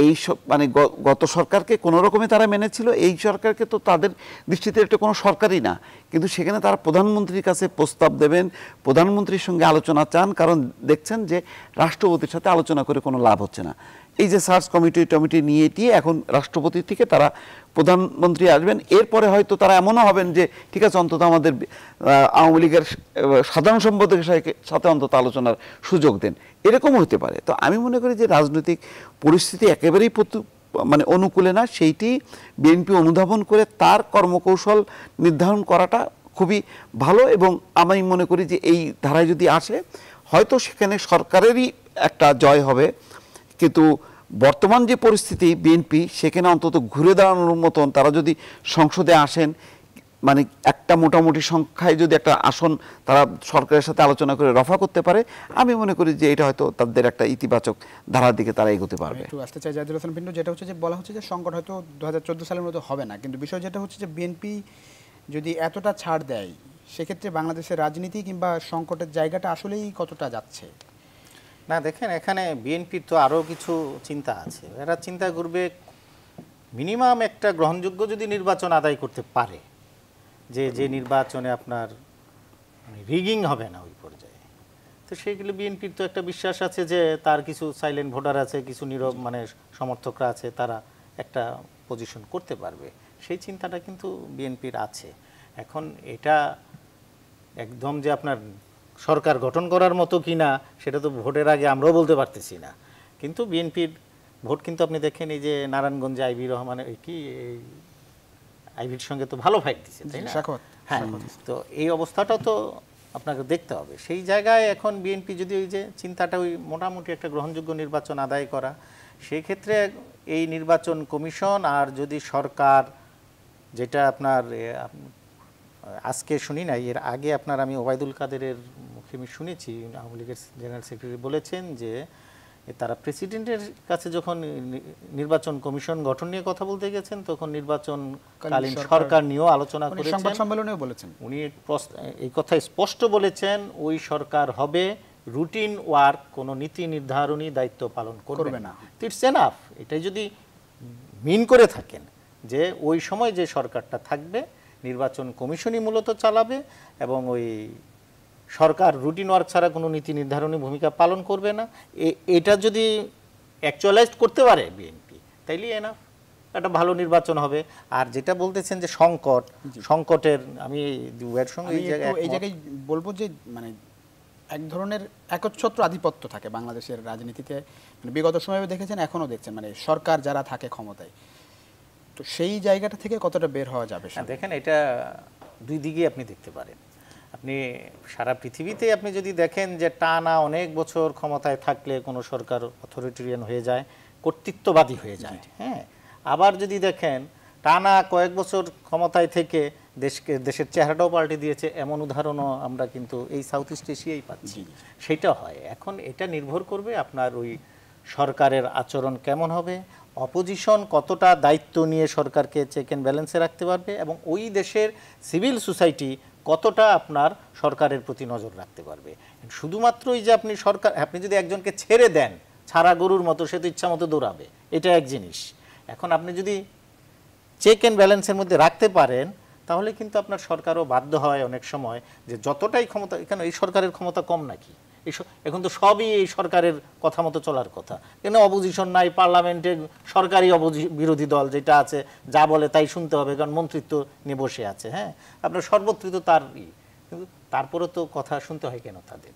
এই সব মানে গত সরকারকে কোনো রকমে তারা মেনেছিল এই সরকারকে তো তাদের দৃষ্টিতে একটা কোনো সরকারই না কিন্তু সেখানে তারা প্রধানমন্ত্রীর কাছে প্রস্তাব দেবেন প্রধানমন্ত্রীর সঙ্গে আলোচনা চান কারণ দেখছেন যে রাষ্ট্রপতির সাথে আলোচনা করে কোনো লাভ হচ্ছে না এই যে সার্চ কমিটি টমিটি নিয়ে দিয়ে এখন রাষ্ট্রপতি থেকে তারা প্রধানমন্ত্রী আসবেন এরপরে হয়তো তারা এমনও হবেন যে ঠিক আছে অন্তত আমাদের আওয়ামী লীগের সাধারণ সম্পাদকের সাথে অন্তত আলোচনার সুযোগ দেন এরকম হতে পারে তো আমি মনে করি যে রাজনৈতিক পরিস্থিতি একেবারেই মানে অনুকূলে না সেইটি বিএনপি অনুধাবন করে তার কর্মকৌশল নির্ধারণ করাটা খুবই ভালো এবং আমি মনে করি যে এই ধারায় যদি আসে হয়তো সেখানে সরকারেরই একটা জয় হবে কিন্তু বর্তমান যে পরিস্থিতি বিএনপি সেখানে অন্তত ঘুরে দাঁড়ানোর মতন তারা যদি সংসদে আসেন মানে একটা মোটামুটি সংখ্যায় যদি একটা আসন তারা সরকারের সাথে আলোচনা করে রফা করতে পারে আমি মনে করি যে এটা হয়তো তাদের একটা ইতিবাচক ধারার দিকে তারা এগোতে পারবে একটু আসতে চাই জাহিদুল হাসান পিন্টু যেটা হচ্ছে যে বলা হচ্ছে যে সংকট হয়তো দু হাজার চোদ্দো সালের মতো হবে না কিন্তু বিষয় যেটা হচ্ছে যে বিএনপি যদি এতটা ছাড় দেয় সেক্ষেত্রে বাংলাদেশের রাজনীতি কিংবা সংকটের জায়গাটা আসলেই কতটা যাচ্ছে না দেখেন এখানে বিএনপির তো আরও কিছু চিন্তা আছে এরা চিন্তা করবে মিনিমাম একটা গ্রহণযোগ্য যদি নির্বাচন আদায় করতে পারে যে যে নির্বাচনে আপনার মানে রিগিং হবে না ওই পর্যায়ে তো সেইগুলো বিএনপির তো একটা বিশ্বাস আছে যে তার কিছু সাইলেন্ট ভোটার আছে কিছু নীরব মানে সমর্থকরা আছে তারা একটা পজিশন করতে পারবে সেই চিন্তাটা কিন্তু বিএনপির আছে এখন এটা একদম যে আপনার সরকার গঠন করার মতো কি না সেটা তো ভোটের আগে আমরাও বলতে পারতেছি না কিন্তু বিএনপির ভোট কিন্তু আপনি দেখেন এই যে নারায়ণগঞ্জে আইবি রহমানের কি আইবির সঙ্গে তো ভালো ফাইট দিচ্ছে তাই না হ্যাঁ তো এই অবস্থাটা তো আপনাকে দেখতে হবে সেই জায়গায় এখন বিএনপি যদি ওই যে চিন্তাটা ওই মোটামুটি একটা গ্রহণযোগ্য নির্বাচন আদায় করা সেই ক্ষেত্রে এই নির্বাচন কমিশন আর যদি সরকার যেটা আপনার আজকে শুনি না এর আগে আপনার আমি ওবায়দুল কাদেরের মুখে আমি শুনেছি আওয়ামী লীগের জেনারেল সেক্রেটারি বলেছেন যে তারা প্রেসিডেন্টের কাছে যখন নির্বাচন কমিশন গঠন নিয়ে কথা বলতে গেছেন তখন নির্বাচন কালীন সরকার নিয়েও আলোচনা করেছেন সংবাদ সম্মেলনেও বলেছেন উনি এই কথা স্পষ্ট বলেছেন ওই সরকার হবে রুটিন ওয়ার্ক কোনো নীতি নির্ধারণী দায়িত্ব পালন করবে না ইটস এনাফ এটাই যদি মিন করে থাকেন যে ওই সময় যে সরকারটা থাকবে নির্বাচন কমিশনই মূলত চালাবে এবং ওই সরকার রুটিন ওয়ার্ক ছাড়া কোনো নীতি নির্ধারণী ভূমিকা পালন করবে না এটা যদি অ্যাকচুয়ালাইজ করতে পারে বিএনপি তাইলে এনাফ একটা ভালো নির্বাচন হবে আর যেটা বলতেছেন যে সংকট সংকটের আমি দুয়ের সঙ্গে এই জায়গায় বলবো যে মানে এক ধরনের একচ্ছত্র আধিপত্য থাকে বাংলাদেশের রাজনীতিতে মানে বিগত সময়ে দেখেছেন এখনও দেখছেন মানে সরকার যারা থাকে ক্ষমতায় তো সেই জায়গাটা থেকে কতটা বের হওয়া যাবে হ্যাঁ, দেখেন এটা দুই দিকে আপনি দেখতে পারেন আপনি সারা পৃথিবীতে আপনি যদি দেখেন যে টানা অনেক বছর ক্ষমতায় থাকলে কোনো সরকার অথরিটেরিয়ান হয়ে যায় কর্তৃত্ববাদী হয়ে যায় হ্যাঁ আবার যদি দেখেন টানা কয়েক বছর ক্ষমতায় থেকে দেশকে দেশের চেহারাটাও পাল্টে দিয়েছে এমন উদাহরণও আমরা কিন্তু এই সাউথ ইস্ট এশিয়াই পাচ্ছি সেটা হয় এখন এটা নির্ভর করবে আপনার ওই সরকারের আচরণ কেমন হবে অপোজিশন কতটা দায়িত্ব নিয়ে সরকারকে চেক অ্যান্ড ব্যালেন্সে রাখতে পারবে এবং ওই দেশের সিভিল সোসাইটি কতটা আপনার সরকারের প্রতি নজর রাখতে পারবে শুধুমাত্রই যে আপনি সরকার আপনি যদি একজনকে ছেড়ে দেন ছাড়া গরুর মতো সে তো ইচ্ছা মতো দৌড়াবে এটা এক জিনিস এখন আপনি যদি চেক অ্যান্ড ব্যালেন্সের মধ্যে রাখতে পারেন তাহলে কিন্তু আপনার সরকারও বাধ্য হয় অনেক সময় যে যতটাই ক্ষমতা এখানে এই সরকারের ক্ষমতা কম নাকি এখন তো সবই এই সরকারের কথা মতো চলার কথা কেন অপোজিশন নাই পার্লামেন্টে সরকারি বিরোধী দল যেটা আছে যা বলে তাই শুনতে হবে কারণ মন্ত্রিত্ব নিয়ে বসে আছে হ্যাঁ আপনার সর্বত্রই তো তার কিন্তু তারপরে তো কথা শুনতে হয় কেন তাদের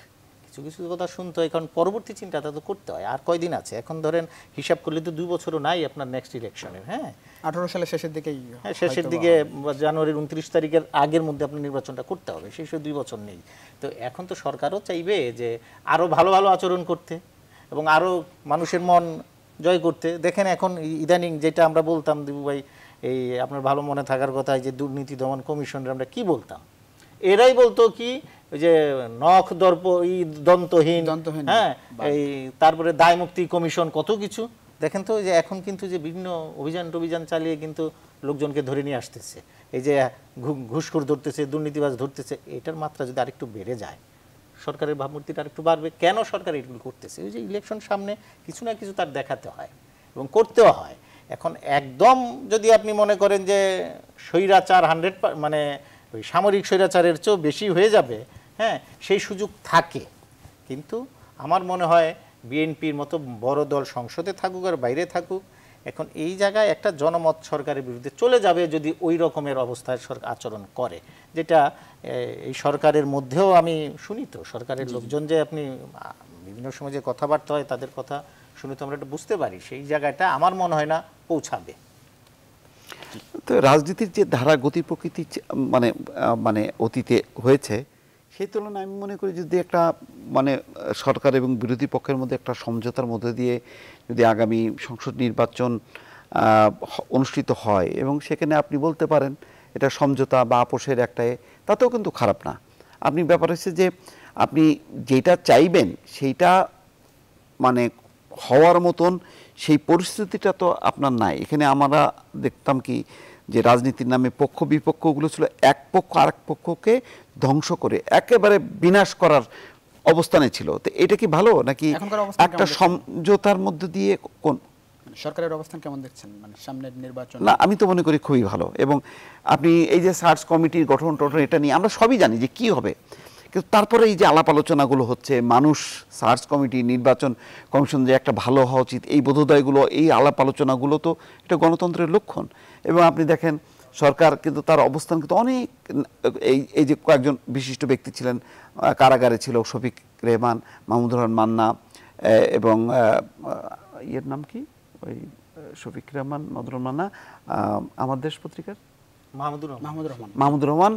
কিছু কিছু কথা শুনতে হয় কারণ পরবর্তী চিন্তাটা তো করতে হয় আর কয়দিন আছে এখন ধরেন হিসাব করলে তো দুই বছরও নাই আপনার নেক্সট ইলেকশনের হ্যাঁ আঠারো সালের শেষের দিকে হ্যাঁ শেষের দিকে জানুয়ারির উনত্রিশ তারিখের আগের মধ্যে আপনার নির্বাচনটা করতে হবে শেষে দুই বছর নেই তো এখন তো সরকারও চাইবে যে আরও ভালো ভালো আচরণ করতে এবং আরও মানুষের মন জয় করতে দেখেন এখন ইদানিং যেটা আমরা বলতাম দিবু ভাই এই আপনার ভালো মনে থাকার কথা যে দুর্নীতি দমন কমিশনের আমরা কি বলতাম এরাই বলতো কি যে নখ দর্প ই দন্তহীন হ্যাঁ এই তারপরে দায় মুক্তি কমিশন কত কিছু দেখেন তো যে এখন কিন্তু যে বিভিন্ন অভিযান টভিযান চালিয়ে কিন্তু লোকজনকে ধরে নিয়ে আসতেছে এই যে ঘুষখুর ধরতেছে দুর্নীতিবাজ ধরতেছে এটার মাত্রা যদি আরেকটু বেড়ে যায় সরকারের ভাবমূর্তিটা আরেকটু বাড়বে কেন সরকার এগুলো করতেছে ওই যে ইলেকশন সামনে কিছু না কিছু তার দেখাতে হয় এবং করতেও হয় এখন একদম যদি আপনি মনে করেন যে চার হান্ড্রেড মানে ওই সামরিক স্বৈরাচারের চেয়েও বেশি হয়ে যাবে হ্যাঁ সেই সুযোগ থাকে কিন্তু আমার মনে হয় বিএনপির মতো বড় দল সংসদে থাকুক আর বাইরে থাকুক এখন এই জায়গায় একটা জনমত সরকারের বিরুদ্ধে চলে যাবে যদি ওই রকমের অবস্থায় সরকার আচরণ করে যেটা এই সরকারের মধ্যেও আমি শুনি তো সরকারের লোকজন যে আপনি বিভিন্ন সময় যে কথাবার্তা হয় তাদের কথা শুনে তো আমরা এটা বুঝতে পারি সেই জায়গাটা আমার মনে হয় না পৌঁছাবে তো রাজনীতির যে ধারা গতি প্রকৃতি মানে মানে অতীতে হয়েছে সেই তুলনায় আমি মনে করি যদি একটা মানে সরকার এবং বিরোধী পক্ষের মধ্যে একটা সমঝোতার মধ্যে দিয়ে যদি আগামী সংসদ নির্বাচন অনুষ্ঠিত হয় এবং সেখানে আপনি বলতে পারেন এটা সমঝোতা বা আপোষের একটা তাতেও কিন্তু খারাপ না আপনি ব্যাপার হচ্ছে যে আপনি যেটা চাইবেন সেইটা মানে হওয়ার মতন সেই পরিস্থিতিটা তো আপনার নাই এখানে আমরা দেখতাম কি যে রাজনীতির নামে পক্ষ বিপক্ষগুলো ছিল এক পক্ষ আরেক পক্ষকে ধ্বংস করে একেবারে বিনাশ করার অবস্থানে ছিল তো এটা কি ভালো নাকি একটা সমঝোতার মধ্যে দিয়ে কোন সরকারের অবস্থান কেমন দেখছেন মানে সামনের নির্বাচন না আমি তো মনে করি খুবই ভালো এবং আপনি এই যে সার্চ কমিটির গঠন টঠন এটা নিয়ে আমরা সবই জানি যে কি হবে কিন্তু তারপরে এই যে আলাপ আলোচনাগুলো হচ্ছে মানুষ সার্চ কমিটি নির্বাচন কমিশন যে একটা ভালো হওয়া উচিত এই বোধোদয়গুলো এই আলাপ আলোচনাগুলো তো এটা গণতন্ত্রের লক্ষণ এবং আপনি দেখেন সরকার কিন্তু তার অবস্থান কিন্তু অনেক এই এই যে কয়েকজন বিশিষ্ট ব্যক্তি ছিলেন কারাগারে ছিল শফিক রেহমান মাহমুদুর রহমান মান্না এবং ইয়ের নাম কি ওই শফিক রহমান মাদুর মান্না আমার দেশ পত্রিকার মাহমুদুর রহমান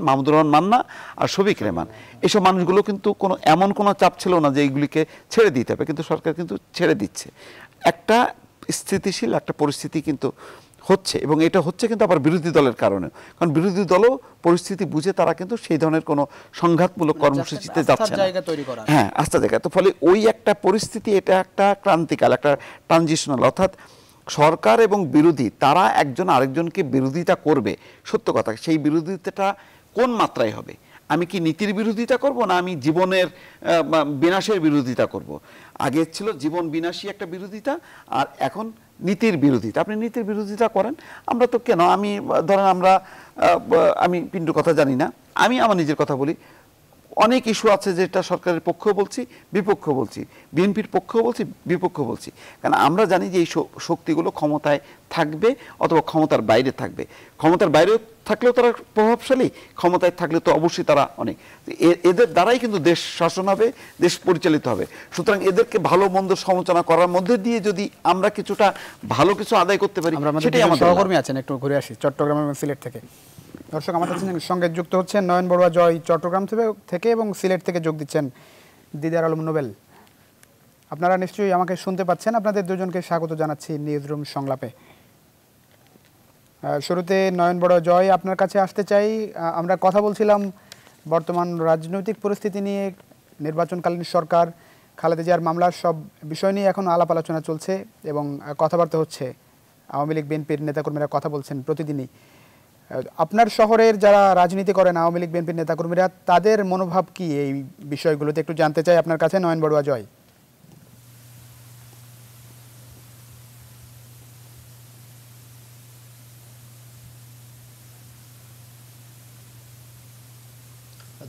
মাহমুদুর রহমান মান্না আর শফিক রেহমান মানুষগুলো কিন্তু কোনো এমন কোনো চাপ ছিল না যে এইগুলিকে ছেড়ে দিতে হবে কিন্তু সরকার কিন্তু ছেড়ে দিচ্ছে একটা স্থিতিশীল একটা পরিস্থিতি কিন্তু হচ্ছে এবং এটা হচ্ছে কিন্তু আবার বিরোধী দলের কারণে কারণ বিরোধী দলও পরিস্থিতি বুঝে তারা কিন্তু সেই ধরনের কোনো সংঘাতমূলক মানে কর্মসূচিতে যাচ্ছে না হ্যাঁ আস্থা জায়গায় তো ফলে ওই একটা পরিস্থিতি এটা একটা ক্রান্তিকাল একটা ট্রানজিশনাল অর্থাৎ সরকার এবং বিরোধী তারা একজন আরেকজনকে বিরোধিতা করবে সত্য কথা সেই বিরোধিতাটা কোন মাত্রায় হবে আমি কি নীতির বিরোধিতা করব না আমি জীবনের বিনাশের বিরোধিতা করব। আগে ছিল জীবন বিনাশী একটা বিরোধিতা আর এখন নীতির বিরোধিতা আপনি নীতির বিরোধিতা করেন আমরা তো কেন আমি ধরেন আমরা আমি পিন্টুর কথা জানি না আমি আমার নিজের কথা বলি অনেক ইস্যু আছে যেটা সরকারের পক্ষ বলছি বিপক্ষ বলছি বিএনপির পক্ষ বলছি বিপক্ষ বলছি কারণ আমরা জানি যে এই শক্তিগুলো ক্ষমতায় থাকবে অথবা ক্ষমতার বাইরে থাকবে ক্ষমতার বাইরে থাকলেও তারা প্রভাবশালী ক্ষমতায় থাকলে তো অবশ্যই তারা অনেক এদের দ্বারাই কিন্তু দেশ শাসন হবে দেশ পরিচালিত হবে সুতরাং এদেরকে ভালো মন্দ সমালোচনা করার মধ্যে দিয়ে যদি আমরা কিছুটা ভালো কিছু আদায় করতে পারি সেটাই আমাদের সহকর্মী আছেন একটু ঘুরে আসি চট্টগ্রাম এবং সিলেট থেকে দর্শক আমাদের সঙ্গে যুক্ত হচ্ছেন নয়ন বড়ুয়া জয় চট্টগ্রাম থেকে এবং সিলেট থেকে যোগ দিচ্ছেন দিদার আলম নোবেল আপনারা নিশ্চয়ই আমাকে শুনতে পাচ্ছেন আপনাদের দুজনকে স্বাগত জানাচ্ছি নিউজ রুম সংলাপে শুরুতে নয়ন বড়ুয়া জয় আপনার কাছে আসতে চাই আমরা কথা বলছিলাম বর্তমান রাজনৈতিক পরিস্থিতি নিয়ে নির্বাচনকালীন সরকার খালেদা জিয়ার মামলার সব বিষয় নিয়ে এখন আলাপ আলোচনা চলছে এবং কথাবার্তা হচ্ছে আওয়ামী লীগ বিএনপির নেতাকর্মীরা কথা বলছেন প্রতিদিনই আপনার শহরের যারা রাজনীতি করেন আওয়ামী লীগ বিএনপির নেতাকর্মীরা তাদের মনোভাব কি এই বিষয়গুলোতে একটু জানতে চাই আপনার কাছে নয়ন বড়ুয়া জয়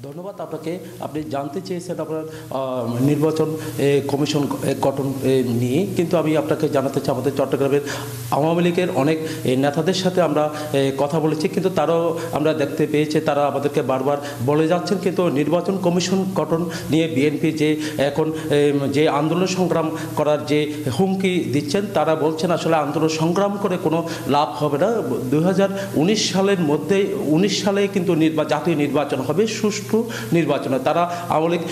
ধন্যবাদ আপনাকে আপনি জানতে চেয়েছেন আপনার নির্বাচন কমিশন গঠন নিয়ে কিন্তু আমি আপনাকে জানাতে চাই আমাদের চট্টগ্রামের আওয়ামী লীগের অনেক নেতাদের সাথে আমরা কথা বলেছি কিন্তু তারাও আমরা দেখতে পেয়েছি তারা আমাদেরকে বারবার বলে যাচ্ছেন কিন্তু নির্বাচন কমিশন গঠন নিয়ে বিএনপি যে এখন যে আন্দোলন সংগ্রাম করার যে হুমকি দিচ্ছেন তারা বলছেন আসলে আন্দোলন সংগ্রাম করে কোনো লাভ হবে না দু সালের মধ্যে উনিশ সালে কিন্তু জাতীয় নির্বাচন হবে সুষ্ঠু সুষ্ঠু নির্বাচন হয় তারা আওয়ামী লীগ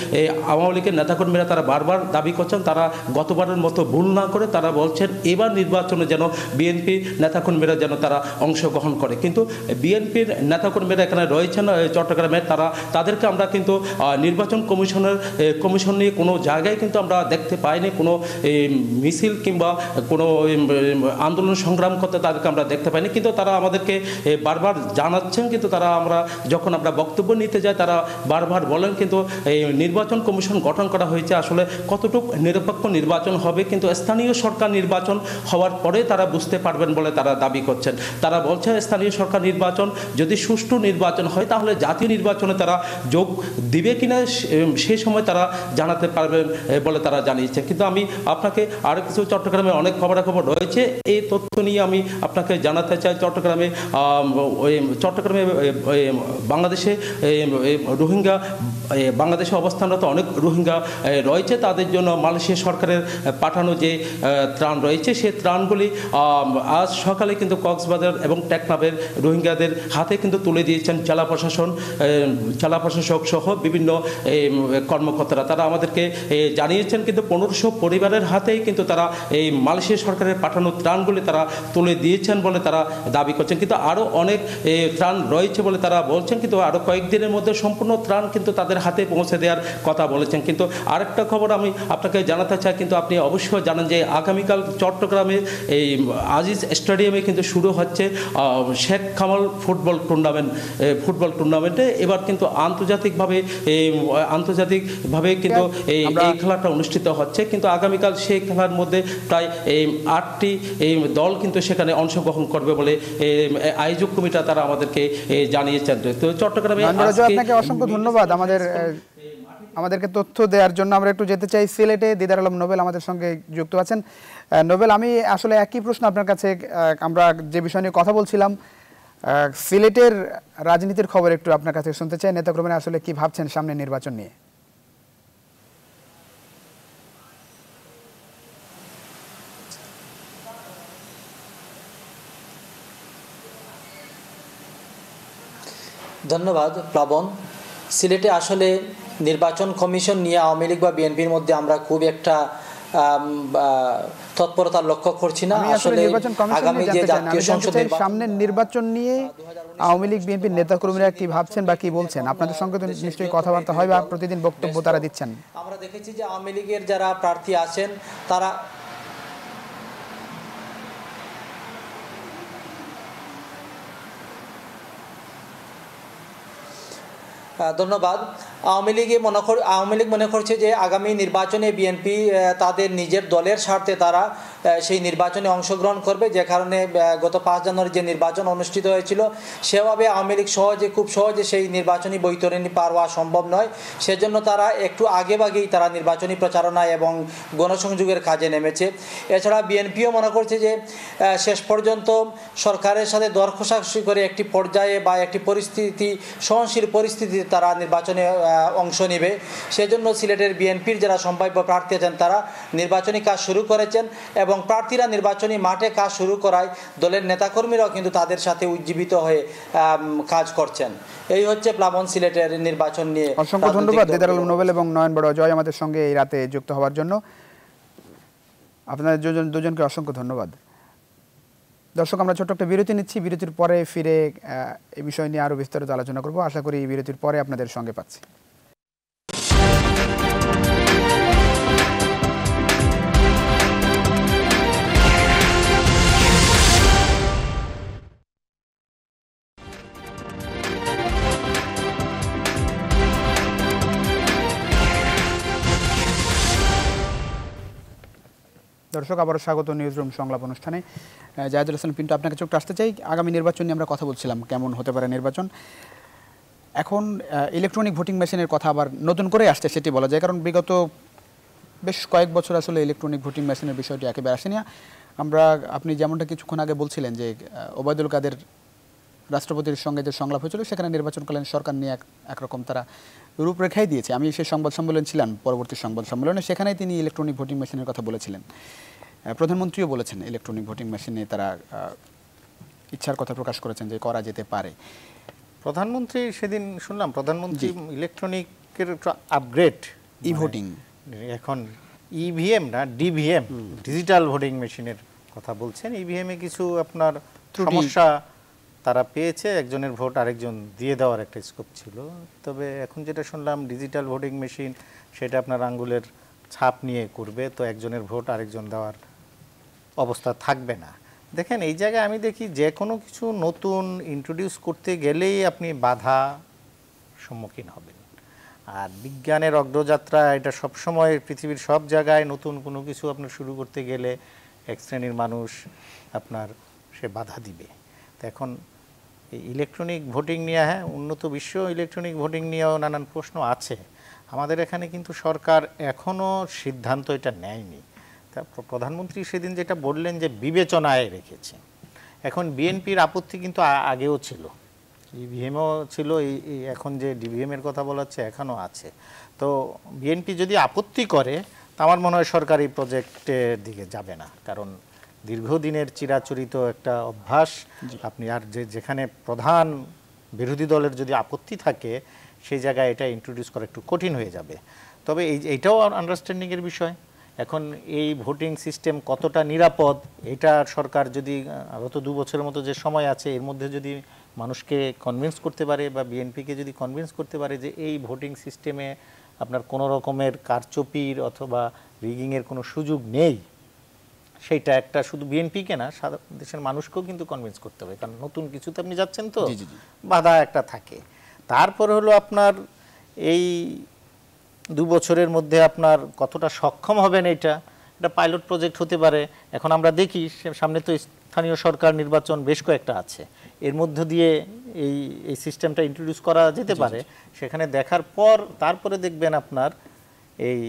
আওয়ামী লীগের নেতাকর্মীরা তারা বারবার দাবি করছেন তারা গতবারের মতো ভুল না করে তারা বলছেন এবার নির্বাচনে যেন বিএনপি নেতাকর্মীরা যেন তারা অংশগ্রহণ করে কিন্তু বিএনপির নেতাকর্মীরা এখানে রয়েছেন চট্টগ্রামে তারা তাদেরকে আমরা কিন্তু নির্বাচন কমিশনের কমিশন নিয়ে কোনো জায়গায় কিন্তু আমরা দেখতে পাইনি কোনো মিছিল কিংবা কোনো আন্দোলন সংগ্রাম করতে তাদেরকে আমরা দেখতে পাইনি কিন্তু তারা আমাদেরকে বারবার জানাচ্ছেন কিন্তু তারা আমরা যখন আমরা বক্তব্য নিতে যাই তারা বারবার বলেন কিন্তু এই নির্বাচন কমিশন গঠন করা হয়েছে আসলে কতটুকু নিরপেক্ষ নির্বাচন হবে কিন্তু স্থানীয় সরকার নির্বাচন হওয়ার পরে তারা বুঝতে পারবেন বলে তারা দাবি করছেন তারা বলছে স্থানীয় সরকার নির্বাচন যদি সুষ্ঠু নির্বাচন হয় তাহলে জাতীয় নির্বাচনে তারা যোগ দিবে কিনা সে সময় তারা জানাতে পারবেন বলে তারা জানিয়েছে কিন্তু আমি আপনাকে আরও কিছু চট্টগ্রামে অনেক খবরাখবর রয়েছে এই তথ্য নিয়ে আমি আপনাকে জানাতে চাই চট্টগ্রামে চট্টগ্রামে বাংলাদেশে রোহিঙ্গা বাংলাদেশে অবস্থানরত অনেক রোহিঙ্গা রয়েছে তাদের জন্য মালয়েশিয়া সরকারের পাঠানো যে ত্রাণ রয়েছে সে ত্রাণগুলি আজ সকালে কিন্তু কক্সবাজার এবং টেকনাবের রোহিঙ্গাদের হাতে কিন্তু তুলে দিয়েছেন জেলা প্রশাসন জেলা প্রশাসক সহ বিভিন্ন কর্মকর্তারা তারা আমাদেরকে জানিয়েছেন কিন্তু পনেরোশো পরিবারের হাতেই কিন্তু তারা এই মালয়েশিয়া সরকারের পাঠানো ত্রাণগুলি তারা তুলে দিয়েছেন বলে তারা দাবি করছেন কিন্তু আরও অনেক ত্রাণ রয়েছে বলে তারা বলছেন কিন্তু আরও কয়েকদিনের মধ্যে সম্পূর্ণ সম্পূর্ণ ত্রাণ কিন্তু তাদের হাতে পৌঁছে দেওয়ার কথা বলেছেন কিন্তু আরেকটা খবর আমি আপনাকে জানাতে চাই কিন্তু আপনি অবশ্যই জানেন যে আগামীকাল চট্টগ্রামে এই আজিজ স্টেডিয়ামে কিন্তু শুরু হচ্ছে Sheikh Kamal football tournament football টুর্নামেন্টে এবার কিন্তু আন্তর্জাতিকভাবে আন্তর্জাতিকভাবে কিন্তু এই এই খেলাটা অনুষ্ঠিত হচ্ছে কিন্তু আগামীকাল সেই খেলার মধ্যে প্রায় এই আটটি এই দল কিন্তু সেখানে অংশগ্রহণ করবে বলে আয়োজক কমিটা তারা আমাদেরকে জানিয়েছেন তো চট্টগ্রামে অসংখ্য ধন্যবাদ আমাদের আমাদেরকে তথ্য দেওয়ার জন্য আমরা একটু যেতে চাই সিলেটে দিদার আলম নোবেল আমাদের সঙ্গে যুক্ত আছেন নোবেল আমি আসলে একই প্রশ্ন আপনার কাছে আমরা যে বিষয় নিয়ে কথা বলছিলাম সিলেটের রাজনীতির খবর একটু আপনার কাছে শুনতে চাই নেতাকর্মীরা আসলে কি ভাবছেন সামনে নির্বাচন নিয়ে ধন্যবাদ প্লাবন সিলেটে আসলে নির্বাচন কমিশন নিয়ে আওয়ামী লীগ বা বিএনপির মধ্যে আমরা খুব একটা তৎপরতা লক্ষ্য করছি না আসলে আগামী যে জাতীয় সংসদের সামনের নির্বাচন নিয়ে আওয়ামী লীগ বিএনপির নেতাকর্মীরা কি ভাবছেন বা কি বলছেন আপনাদের সঙ্গে তো নিশ্চয়ই কথাবার্তা হয় বা প্রতিদিন বক্তব্য তারা দিচ্ছেন আমরা দেখেছি যে আওয়ামী লীগের যারা প্রার্থী আছেন তারা ধন্যবাদ আওয়ামী লীগে মনে আওয়ামী লীগ মনে করছে যে আগামী নির্বাচনে বিএনপি তাদের নিজের দলের স্বার্থে তারা সেই নির্বাচনে অংশগ্রহণ করবে যে কারণে গত পাঁচ জানুয়ারি যে নির্বাচন অনুষ্ঠিত হয়েছিল সেভাবে আওয়ামী লীগ সহজে খুব সহজে সেই নির্বাচনী বৈতরণী পার হওয়া সম্ভব নয় সেজন্য তারা একটু আগেভাগেই তারা নির্বাচনী প্রচারণায় এবং গণসংযোগের কাজে নেমেছে এছাড়া বিএনপিও মনে করছে যে শেষ পর্যন্ত সরকারের সাথে দরকষাকষি করে একটি পর্যায়ে বা একটি পরিস্থিতি সহনশীল পরিস্থিতিতে তারা নির্বাচনে অংশ নেবে সেজন্য সিলেটের বিএনপির যারা সম্ভাব্য প্রার্থী আছেন তারা নির্বাচনী কাজ শুরু করেছেন এবং এবং প্রার্থীরা নির্বাচনী মাঠে কাজ শুরু করায় দলের নেতাকর্মীরাও কিন্তু তাদের সাথে উজ্জীবিত হয়ে কাজ করছেন এই হচ্ছে প্লাবন সিলেটের নির্বাচন নিয়ে অসংখ্য ধন্যবাদ দেদারুল নোবেল এবং নয়ন বড় জয় আমাদের সঙ্গে এই রাতে যুক্ত হওয়ার জন্য আপনাদের দুজন দুজনকে অসংখ্য ধন্যবাদ দর্শক আমরা ছোট্ট একটা বিরতি নিচ্ছি বিরতির পরে ফিরে এই বিষয় নিয়ে আরও বিস্তারিত আলোচনা করব আশা করি এই বিরতির পরে আপনাদের সঙ্গে পাচ্ছি দর্শক আবারও স্বাগত নিউজরুম সংলাপ অনুষ্ঠানে জায়দুল হাসান পিন্টু আপনাকে চোখটা আসতে চাই আগামী নির্বাচন নিয়ে আমরা কথা বলছিলাম কেমন হতে পারে নির্বাচন এখন ইলেকট্রনিক ভোটিং মেশিনের কথা আবার নতুন করে আসছে সেটি বলা যায় কারণ বিগত বেশ কয়েক বছর আসলে ইলেকট্রনিক ভোটিং মেশিনের বিষয়টি একেবারে আসেনি আমরা আপনি যেমনটা কিছুক্ষণ আগে বলছিলেন যে ওবায়দুল কাদের রাষ্ট্রপতির সঙ্গে যে সংলাপ হয়েছিল সেখানে নির্বাচনকালীন সরকার নিয়ে একরকম তারা রূপরেখাই দিয়েছে আমি সে সংবাদ সম্মেলন ছিলাম পরবর্তী সংবাদ সম্মেলনে সেখানে তিনি ইলেকট্রনিক ভোটিং মেশিনের কথা বলেছিলেন প্রধানমন্ত্রীও বলেছেন ইলেকট্রনিক ভোটিং মেশিনে তারা ইচ্ছার কথা প্রকাশ করেছেন যে করা যেতে পারে প্রধানমন্ত্রী সেদিন শুনলাম প্রধানমন্ত্রী ইলেকট্রনিকের আপগ্রেড ই ভোটিং এখন ইভিএম e না ডিভিএম ডিজিটাল ভোটিং মেশিনের কথা বলছেন ইভিএম e এ কিছু আপনার সমস্যা তারা পেয়েছে একজনের ভোট আরেকজন দিয়ে দেওয়ার একটা স্কোপ ছিল তবে এখন যেটা শুনলাম ডিজিটাল ভোটিং মেশিন সেটা আপনার আঙ্গুলের ছাপ নিয়ে করবে তো একজনের ভোট আরেকজন দেওয়ার অবস্থা থাকবে না দেখেন এই জায়গায় আমি দেখি যে কোনো কিছু নতুন ইন্ট্রোডিউস করতে গেলেই আপনি বাধা সম্মুখীন হবেন আর বিজ্ঞানের অগ্রযাত্রা এটা সবসময় পৃথিবীর সব জায়গায় নতুন কোনো কিছু আপনার শুরু করতে গেলে এক শ্রেণীর মানুষ আপনার সে বাধা দিবে এখন এই ইলেকট্রনিক ভোটিং নিয়ে হ্যাঁ উন্নত বিশ্ব ইলেকট্রনিক ভোটিং নিয়েও নানান প্রশ্ন আছে আমাদের এখানে কিন্তু সরকার এখনও সিদ্ধান্ত এটা নেয়নি তা প্রধানমন্ত্রী সেদিন যেটা বললেন যে বিবেচনায় রেখেছে এখন বিএনপির আপত্তি কিন্তু আগেও ছিল ইভিএমও ছিল এই এখন যে ডিভিএমের কথা বলা হচ্ছে এখনও আছে তো বিএনপি যদি আপত্তি করে তা আমার মনে হয় সরকার এই প্রজেক্টের দিকে যাবে না কারণ দীর্ঘদিনের চিরাচরিত একটা অভ্যাস আপনি আর যে যেখানে প্রধান বিরোধী দলের যদি আপত্তি থাকে সেই জায়গায় এটা ইন্ট্রোডিউস করা একটু কঠিন হয়ে যাবে তবে এই এইটাও আন্ডারস্ট্যান্ডিংয়ের বিষয় এখন এই ভোটিং সিস্টেম কতটা নিরাপদ এটা সরকার যদি গত দু বছরের মতো যে সময় আছে এর মধ্যে যদি মানুষকে কনভিন্স করতে পারে বা বিএনপিকে যদি কনভিন্স করতে পারে যে এই ভোটিং সিস্টেমে আপনার কোনো রকমের কারচুপির অথবা রিগিংয়ের কোনো সুযোগ নেই সেটা একটা শুধু বিএনপিকে না দেশের মানুষকেও কিন্তু কনভিন্স করতে হবে কারণ নতুন কিছু তো আপনি যাচ্ছেন তো বাধা একটা থাকে তারপরে হলো আপনার এই দু বছরের মধ্যে আপনার কতটা সক্ষম হবেন এটা এটা পাইলট প্রজেক্ট হতে পারে এখন আমরা দেখি সামনে তো স্থানীয় সরকার নির্বাচন বেশ কয়েকটা আছে এর মধ্য দিয়ে এই এই সিস্টেমটা ইন্ট্রোডিউস করা যেতে পারে সেখানে দেখার পর তারপরে দেখবেন আপনার এই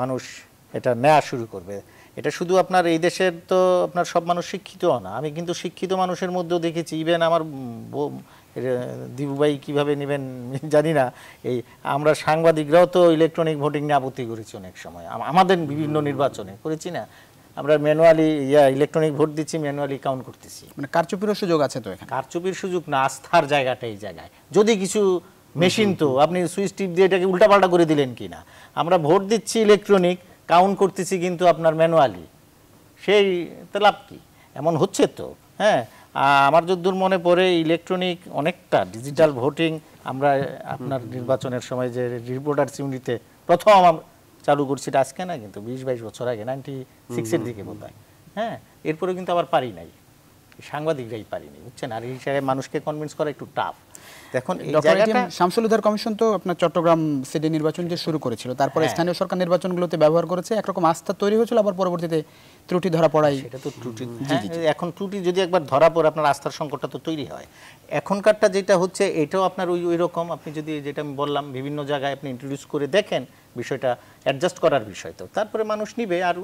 মানুষ এটা নেওয়া শুরু করবে এটা শুধু আপনার এই দেশের তো আপনার সব মানুষ শিক্ষিত না আমি কিন্তু শিক্ষিত মানুষের মধ্যেও দেখেছি ইভেন আমার দিবুবাই কিভাবে নেবেন জানি না এই আমরা সাংবাদিকরাও তো ইলেকট্রনিক ভোটিং নিয়ে আপত্তি করেছি অনেক সময় আমাদের বিভিন্ন নির্বাচনে করেছি না আমরা ম্যানুয়ালি ইয়া ইলেকট্রনিক ভোট দিচ্ছি ম্যানুয়ালি কাউন্ট করতেছি মানে কারচুপিরও সুযোগ আছে তো এখানে কারচুপির সুযোগ না আস্থার জায়গাটা এই জায়গায় যদি কিছু মেশিন তো আপনি সুইচ টিপ দিয়ে এটাকে উল্টাপাল্টা করে দিলেন কি না আমরা ভোট দিচ্ছি ইলেকট্রনিক কাউন্ট করতেছি কিন্তু আপনার ম্যানুয়ালি সেই তো লাভ কী এমন হচ্ছে তো হ্যাঁ আমার যদ্দূর মনে পড়ে ইলেকট্রনিক অনেকটা ডিজিটাল ভোটিং আমরা আপনার নির্বাচনের সময় যে রিপোর্টার সিউনিতে প্রথম আমার চালু করছি আজকে না কিন্তু বিশ বাইশ বছর আগে নাইনটি সিক্সের দিকে বোধ হয় হ্যাঁ এরপরে কিন্তু আবার পারি নাই সাংবাদিকরাই পারিনি বুঝছেন আর হিসাবে মানুষকে কনভিন্স করা একটু টাফ শামসুল কমিশন তো আপনার চট্টগ্রাম সিটি নির্বাচন শুরু করেছিল তারপরে হ্যাঁ। স্থানীয় সরকার নির্বাচনগুলোতে ব্যবহার করেছে একরকম আস্থা তৈরি হয়েছিল আবার পরবর্তীতে ত্রুটি ধরা পড়াই সেটা তো ত্রুটি হ্যাঁ, এখন ত্রুটি যদি একবার ধরা পড়ে আপনার আস্থার সংকটটা তো তৈরি হয় এখনকারটা যেটা হচ্ছে এটাও আপনার ওই ওই রকম আপনি যদি যেটা আমি বললাম বিভিন্ন জায়গায় আপনি ইন্ট্রোডিউস করে দেখেন বিষয়টা অ্যাডজাস্ট করার বিষয় তো তারপরে মানুষ নিবে আর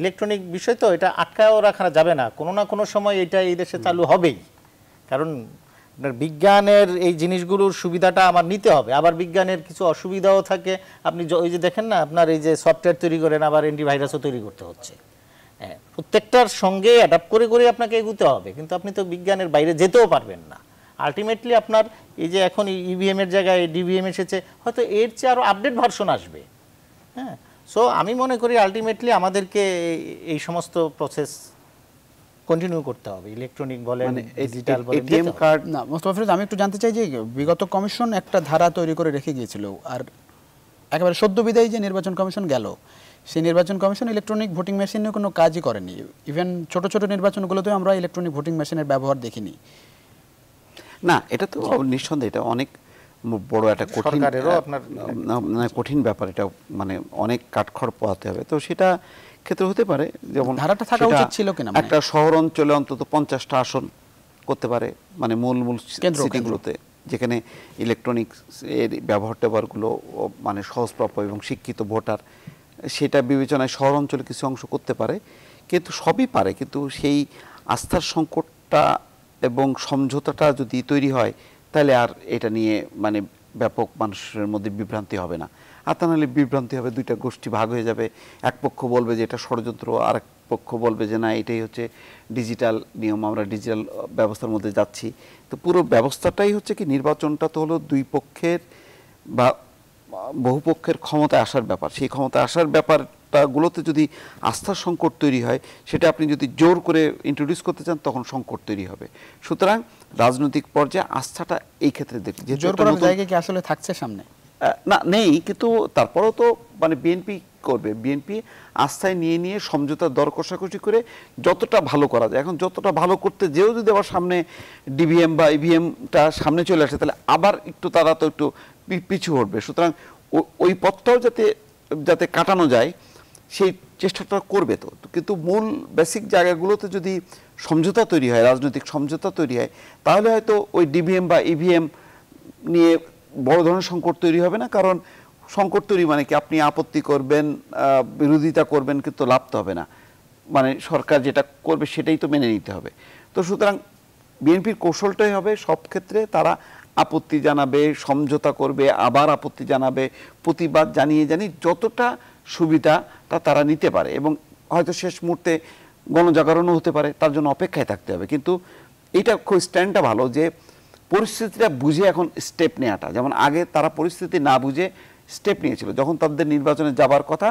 ইলেকট্রনিক বিষয় তো এটা আটকায়ও রাখা যাবে না কোনো না কোনো সময় এটা এই দেশে চালু হবেই কারণ বিজ্ঞানের এই জিনিসগুলোর সুবিধাটা আমার নিতে হবে আবার বিজ্ঞানের কিছু অসুবিধাও থাকে আপনি ওই যে দেখেন না আপনার এই যে সফটওয়্যার তৈরি করেন আবার অ্যান্টিভাইরাসও তৈরি করতে হচ্ছে হ্যাঁ প্রত্যেকটার সঙ্গে অ্যাডাপ্ট করে করে আপনাকে এগুতে হবে কিন্তু আপনি তো বিজ্ঞানের বাইরে যেতেও পারবেন না আলটিমেটলি আপনার এই যে এখন ইভিএমের e জায়গায় ডিভিএম এসেছে হয়তো এর চেয়ে আরও আপডেট ভার্সন আসবে হ্যাঁ সো আমি মনে করি আলটিমেটলি আমাদেরকে এই সমস্ত প্রসেস কন্টিনিউ করতে হবে ইলেকট্রনিক বলেন ডিজিটাল মানে বলেন এটিএম কার্ড না মোস্ট অফ আমি একটু জানতে চাই যে বিগত কমিশন একটা ধারা তৈরি করে রেখে গিয়েছিল আর একেবারে সদ্য বিদায়ী যে নির্বাচন কমিশন গেল সেই নির্বাচন কমিশন ইলেকট্রনিক ভোটিং মেশিনে কোনো কাজই করেনি ইভেন ছোট ছোট নির্বাচনগুলোতেও আমরা ইলেকট্রনিক ভোটিং মেশিনের ব্যবহার দেখিনি না এটা তো নিঃসন্দেহে এটা অনেক বড় একটা কঠিন আপনার মানে কঠিন ব্যাপার এটা মানে অনেক কাঠখড় পোহাতে হবে তো সেটা ক্ষেত্রে হতে পারে যেমন ধারাটা থাকা উচিত ছিল কিনা মানে? একটা শহর অঞ্চলে অন্তত পঞ্চাশটা আসন করতে পারে মানে মূল মূল সিটিগুলোতে যেখানে ইলেকট্রনিক্স এর ব্যবহার ট্যাবারগুলো মানে সহজপ্রাপ্য এবং শিক্ষিত ভোটার সেটা বিবেচনায় শহর অঞ্চলে কিছু অংশ করতে পারে কিন্তু সবই পারে কিন্তু সেই আস্থার সংকটটা এবং সমঝোতাটা যদি তৈরি হয় তাহলে আর এটা নিয়ে মানে ব্যাপক মানুষের মধ্যে বিভ্রান্তি হবে না আর তা নাহলে বিভ্রান্তি হবে দুইটা গোষ্ঠী ভাগ হয়ে যাবে এক পক্ষ বলবে যে এটা ষড়যন্ত্র আর এক পক্ষ বলবে যে না এটাই হচ্ছে ডিজিটাল নিয়ম আমরা ডিজিটাল ব্যবস্থার মধ্যে যাচ্ছি তো পুরো ব্যবস্থাটাই হচ্ছে কি নির্বাচনটা তো হলো দুই পক্ষের বা বহু পক্ষের ক্ষমতায় আসার ব্যাপার সেই ক্ষমতা আসার ব্যাপারটাগুলোতে যদি আস্থার সংকট তৈরি হয় সেটা আপনি যদি জোর করে ইন্ট্রোডিউস করতে চান তখন সংকট তৈরি হবে সুতরাং রাজনৈতিক পর্যায়ে আস্থাটা এই ক্ষেত্রে দেখি কি আসলে থাকছে সামনে না নেই কিন্তু তারপরেও তো মানে বিএনপি করবে বিএনপি আস্থায় নিয়ে নিয়ে সমঝোতা দর কষাকষি করে যতটা ভালো করা যায় এখন যতটা ভালো করতে যেও যদি আবার সামনে ডিভিএম বা ইভিএমটা সামনে চলে আসে তাহলে আবার একটু তারা তো একটু পিছু হটবে সুতরাং ওই পথটাও যাতে যাতে কাটানো যায় সেই চেষ্টাটা করবে তো কিন্তু মূল বেসিক জায়গাগুলোতে যদি সমঝোতা তৈরি হয় রাজনৈতিক সমঝোতা তৈরি হয় তাহলে হয়তো ওই ডিভিএম বা ইভিএম e নিয়ে বড় ধরনের সংকট তৈরি হবে না কারণ সংকট তৈরি মানে কি আপনি আপত্তি করবেন বিরোধিতা করবেন কিন্তু লাভ তো হবে না মানে সরকার যেটা করবে সেটাই তো মেনে নিতে হবে তো সুতরাং বিএনপির কৌশলটাই হবে সব ক্ষেত্রে তারা আপত্তি জানাবে সমঝোতা করবে আবার আপত্তি জানাবে প্রতিবাদ জানিয়ে জানিয়ে যতটা সুবিধা তা তারা নিতে পারে এবং হয়তো শেষ মুহূর্তে গণজাগরণও হতে পারে তার জন্য অপেক্ষায় থাকতে হবে কিন্তু এটা খুব স্ট্যান্ডটা ভালো যে পরিস্থিতিটা বুঝে এখন স্টেপ নেওয়াটা যেমন আগে তারা পরিস্থিতি না বুঝে স্টেপ নিয়েছিল যখন তাদের নির্বাচনে যাবার কথা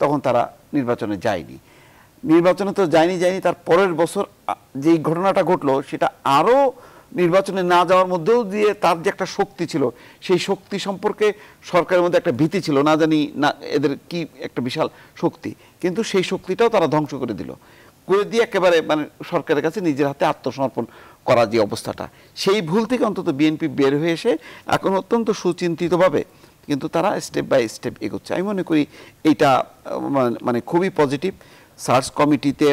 তখন তারা নির্বাচনে যায়নি নির্বাচনে তো যায়নি যায়নি তার পরের বছর যেই ঘটনাটা ঘটলো সেটা আরও নির্বাচনে না যাওয়ার মধ্যেও দিয়ে তার যে একটা শক্তি ছিল সেই শক্তি সম্পর্কে সরকারের মধ্যে একটা ভীতি ছিল না জানি না এদের কি একটা বিশাল শক্তি কিন্তু সেই শক্তিটাও তারা ধ্বংস করে দিল করে দিয়ে একেবারে মানে সরকারের কাছে নিজের হাতে আত্মসমর্পণ করা যে অবস্থাটা সেই ভুল থেকে অন্তত বিএনপি বের হয়ে এসে এখন অত্যন্ত সুচিন্তিতভাবে কিন্তু তারা স্টেপ বাই স্টেপ এগোচ্ছে আমি মনে করি এটা মানে, মানে খুবই পজিটিভ সার্চ কমিটিতে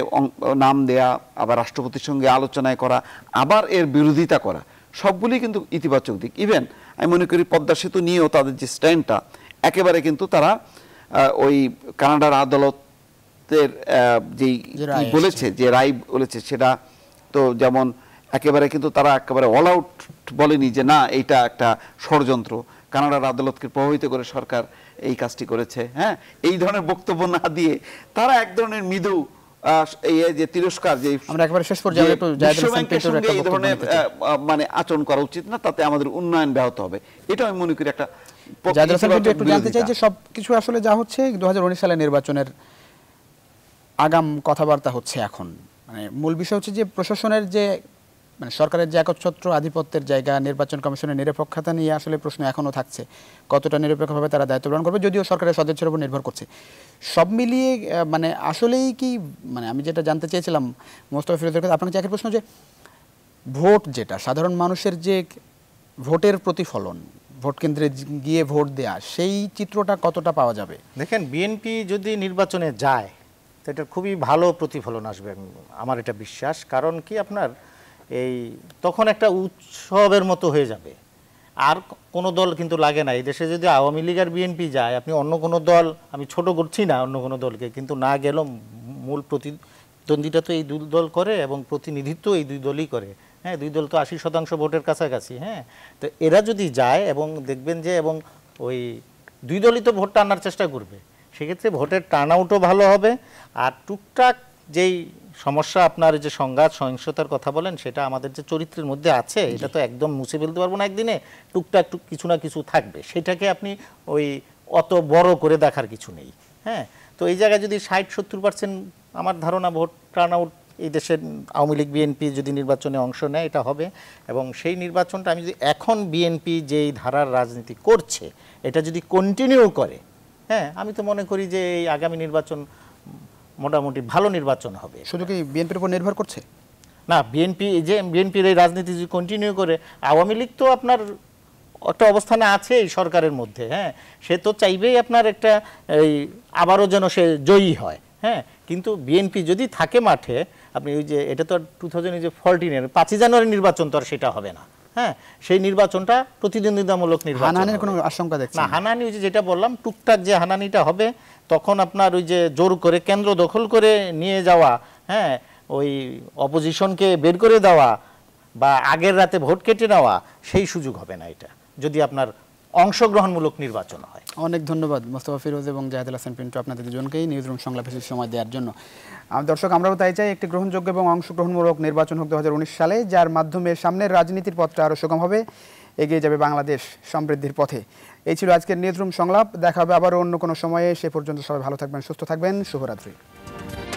নাম দেয়া আবার রাষ্ট্রপতির সঙ্গে আলোচনায় করা আবার এর বিরোধিতা করা সবগুলি কিন্তু ইতিবাচক দিক ইভেন আমি মনে করি পদ্মা সেতু নিয়েও তাদের যে স্ট্যান্ডটা একেবারে কিন্তু তারা ওই কানাডার আদালতের যেই বলেছে যে রায় বলেছে সেটা তো যেমন একেবারে কিন্তু তারা একেবারে অল আউট বলেনি যে না এইটা একটা ষড়যন্ত্র কানাডার আদালতকে প্রভাবিত করে সরকার এই কাজটি করেছে হ্যাঁ এই ধরনের বক্তব্য না দিয়ে তারা এক ধরনের মৃদু যে তিরস্কার যে আমরা একবার শেষ পর্যায়ে এই ধরনের মানে আচরণ করা উচিত না তাতে আমাদের উন্নয়ন ব্যাহত হবে এটা আমি মনে করি একটা একটু জানতে চাই যে সবকিছু আসলে যা হচ্ছে 2019 সালে নির্বাচনের আগাম কথাবার্তা হচ্ছে এখন মানে মূল বিষয় হচ্ছে যে প্রশাসনের যে মানে সরকারের যে একচ্ছত্র আধিপত্যের জায়গা নির্বাচন কমিশনের নিরপেক্ষতা নিয়ে আসলে প্রশ্ন এখনও থাকছে কতটা নিরপেক্ষভাবে তারা দায়িত্ব গ্রহণ করবে যদিও সরকারের সদস্যের উপর নির্ভর করছে সব মিলিয়ে মানে আসলেই কি মানে আমি যেটা জানতে চেয়েছিলাম মোস্তফা ফিরোজের কাছে আপনার চাকরির প্রশ্ন যে ভোট যেটা সাধারণ মানুষের যে ভোটের প্রতিফলন ভোট কেন্দ্রে গিয়ে ভোট দেয়া সেই চিত্রটা কতটা পাওয়া যাবে দেখেন বিএনপি যদি নির্বাচনে যায় তো এটা খুবই ভালো প্রতিফলন আসবে আমার এটা বিশ্বাস কারণ কি আপনার এই তখন একটা উৎসবের মতো হয়ে যাবে আর কোনো দল কিন্তু লাগে না এই দেশে যদি আওয়ামী লীগ আর বিএনপি যায় আপনি অন্য কোনো দল আমি ছোট করছি না অন্য কোনো দলকে কিন্তু না গেল মূল প্রতিদ্বন্দ্বিতা তো এই দুই দল করে এবং প্রতিনিধিত্ব এই দুই দলই করে হ্যাঁ দুই দল তো আশি শতাংশ ভোটের কাছাকাছি হ্যাঁ তো এরা যদি যায় এবং দেখবেন যে এবং ওই দুই দলই তো ভোটটা আনার চেষ্টা করবে সেক্ষেত্রে ভোটের টার্ন আউটও ভালো হবে আর টুকটাক যেই সমস্যা আপনার যে সংঘাত সহিংসতার কথা বলেন সেটা আমাদের যে চরিত্রের মধ্যে আছে এটা তো একদম মুছে ফেলতে পারবো না একদিনে টুকটাক টুক কিছু না কিছু থাকবে সেটাকে আপনি ওই অত বড় করে দেখার কিছু নেই হ্যাঁ তো এই জায়গায় যদি ষাট সত্তর পার্সেন্ট আমার ধারণা ভোট টার্ন আউট এই দেশের আওয়ামী লীগ বিএনপি যদি নির্বাচনে অংশ নেয় এটা হবে এবং সেই নির্বাচনটা আমি যদি এখন বিএনপি যেই ধারার রাজনীতি করছে এটা যদি কন্টিনিউ করে হ্যাঁ আমি তো মনে করি যে এই আগামী নির্বাচন মোটামুটি ভালো নির্বাচন হবে শুধু কি বিএনপির উপর নির্ভর করছে না বিএনপি যে বিএনপির এই রাজনীতি যদি কন্টিনিউ করে আওয়ামী লীগ তো আপনার একটা অবস্থানে আছে এই সরকারের মধ্যে হ্যাঁ সে তো চাইবেই আপনার একটা এই আবারও যেন সে জয়ী হয় হ্যাঁ কিন্তু বিএনপি যদি থাকে মাঠে আপনি ওই যে এটা তো টু থাউজেন্ড যে ফোরটিনের পাঁচই জানুয়ারি নির্বাচন তো আর সেটা হবে না হ্যাঁ সেই নির্বাচনটা প্রতিদ্বন্দ্বিতামূলক নির্বাচন হানানির কোনো আশঙ্কা দেখছেন না হানানি ওই যেটা বললাম টুকটাক যে হানানিটা হবে তখন আপনার ওই যে জোর করে কেন্দ্র দখল করে নিয়ে যাওয়া হ্যাঁ ওই অপোজিশনকে বের করে দেওয়া বা আগের রাতে ভোট কেটে নেওয়া সেই সুযোগ হবে না এটা যদি আপনার অংশগ্রহণমূলক নির্বাচন হয় অনেক ধন্যবাদ মোস্তফা ফিরোজ এবং জাহেদুল হাসান পিন্টু আপনাদের দুজনকেই নিউজরুম সংলাপে সময় দেওয়ার জন্য দর্শক আমরাও তাই চাই একটি গ্রহণযোগ্য এবং অংশগ্রহণমূলক নির্বাচন হোক দু সালে যার মাধ্যমে সামনের রাজনীতির পথটা আরও সুগম হবে এগিয়ে যাবে বাংলাদেশ সমৃদ্ধির পথে এই ছিল আজকের নিউজরুম সংলাপ দেখা হবে আবারও অন্য কোনো সময়ে সে পর্যন্ত সবাই ভালো থাকবেন সুস্থ থাকবেন শুভরাত্রি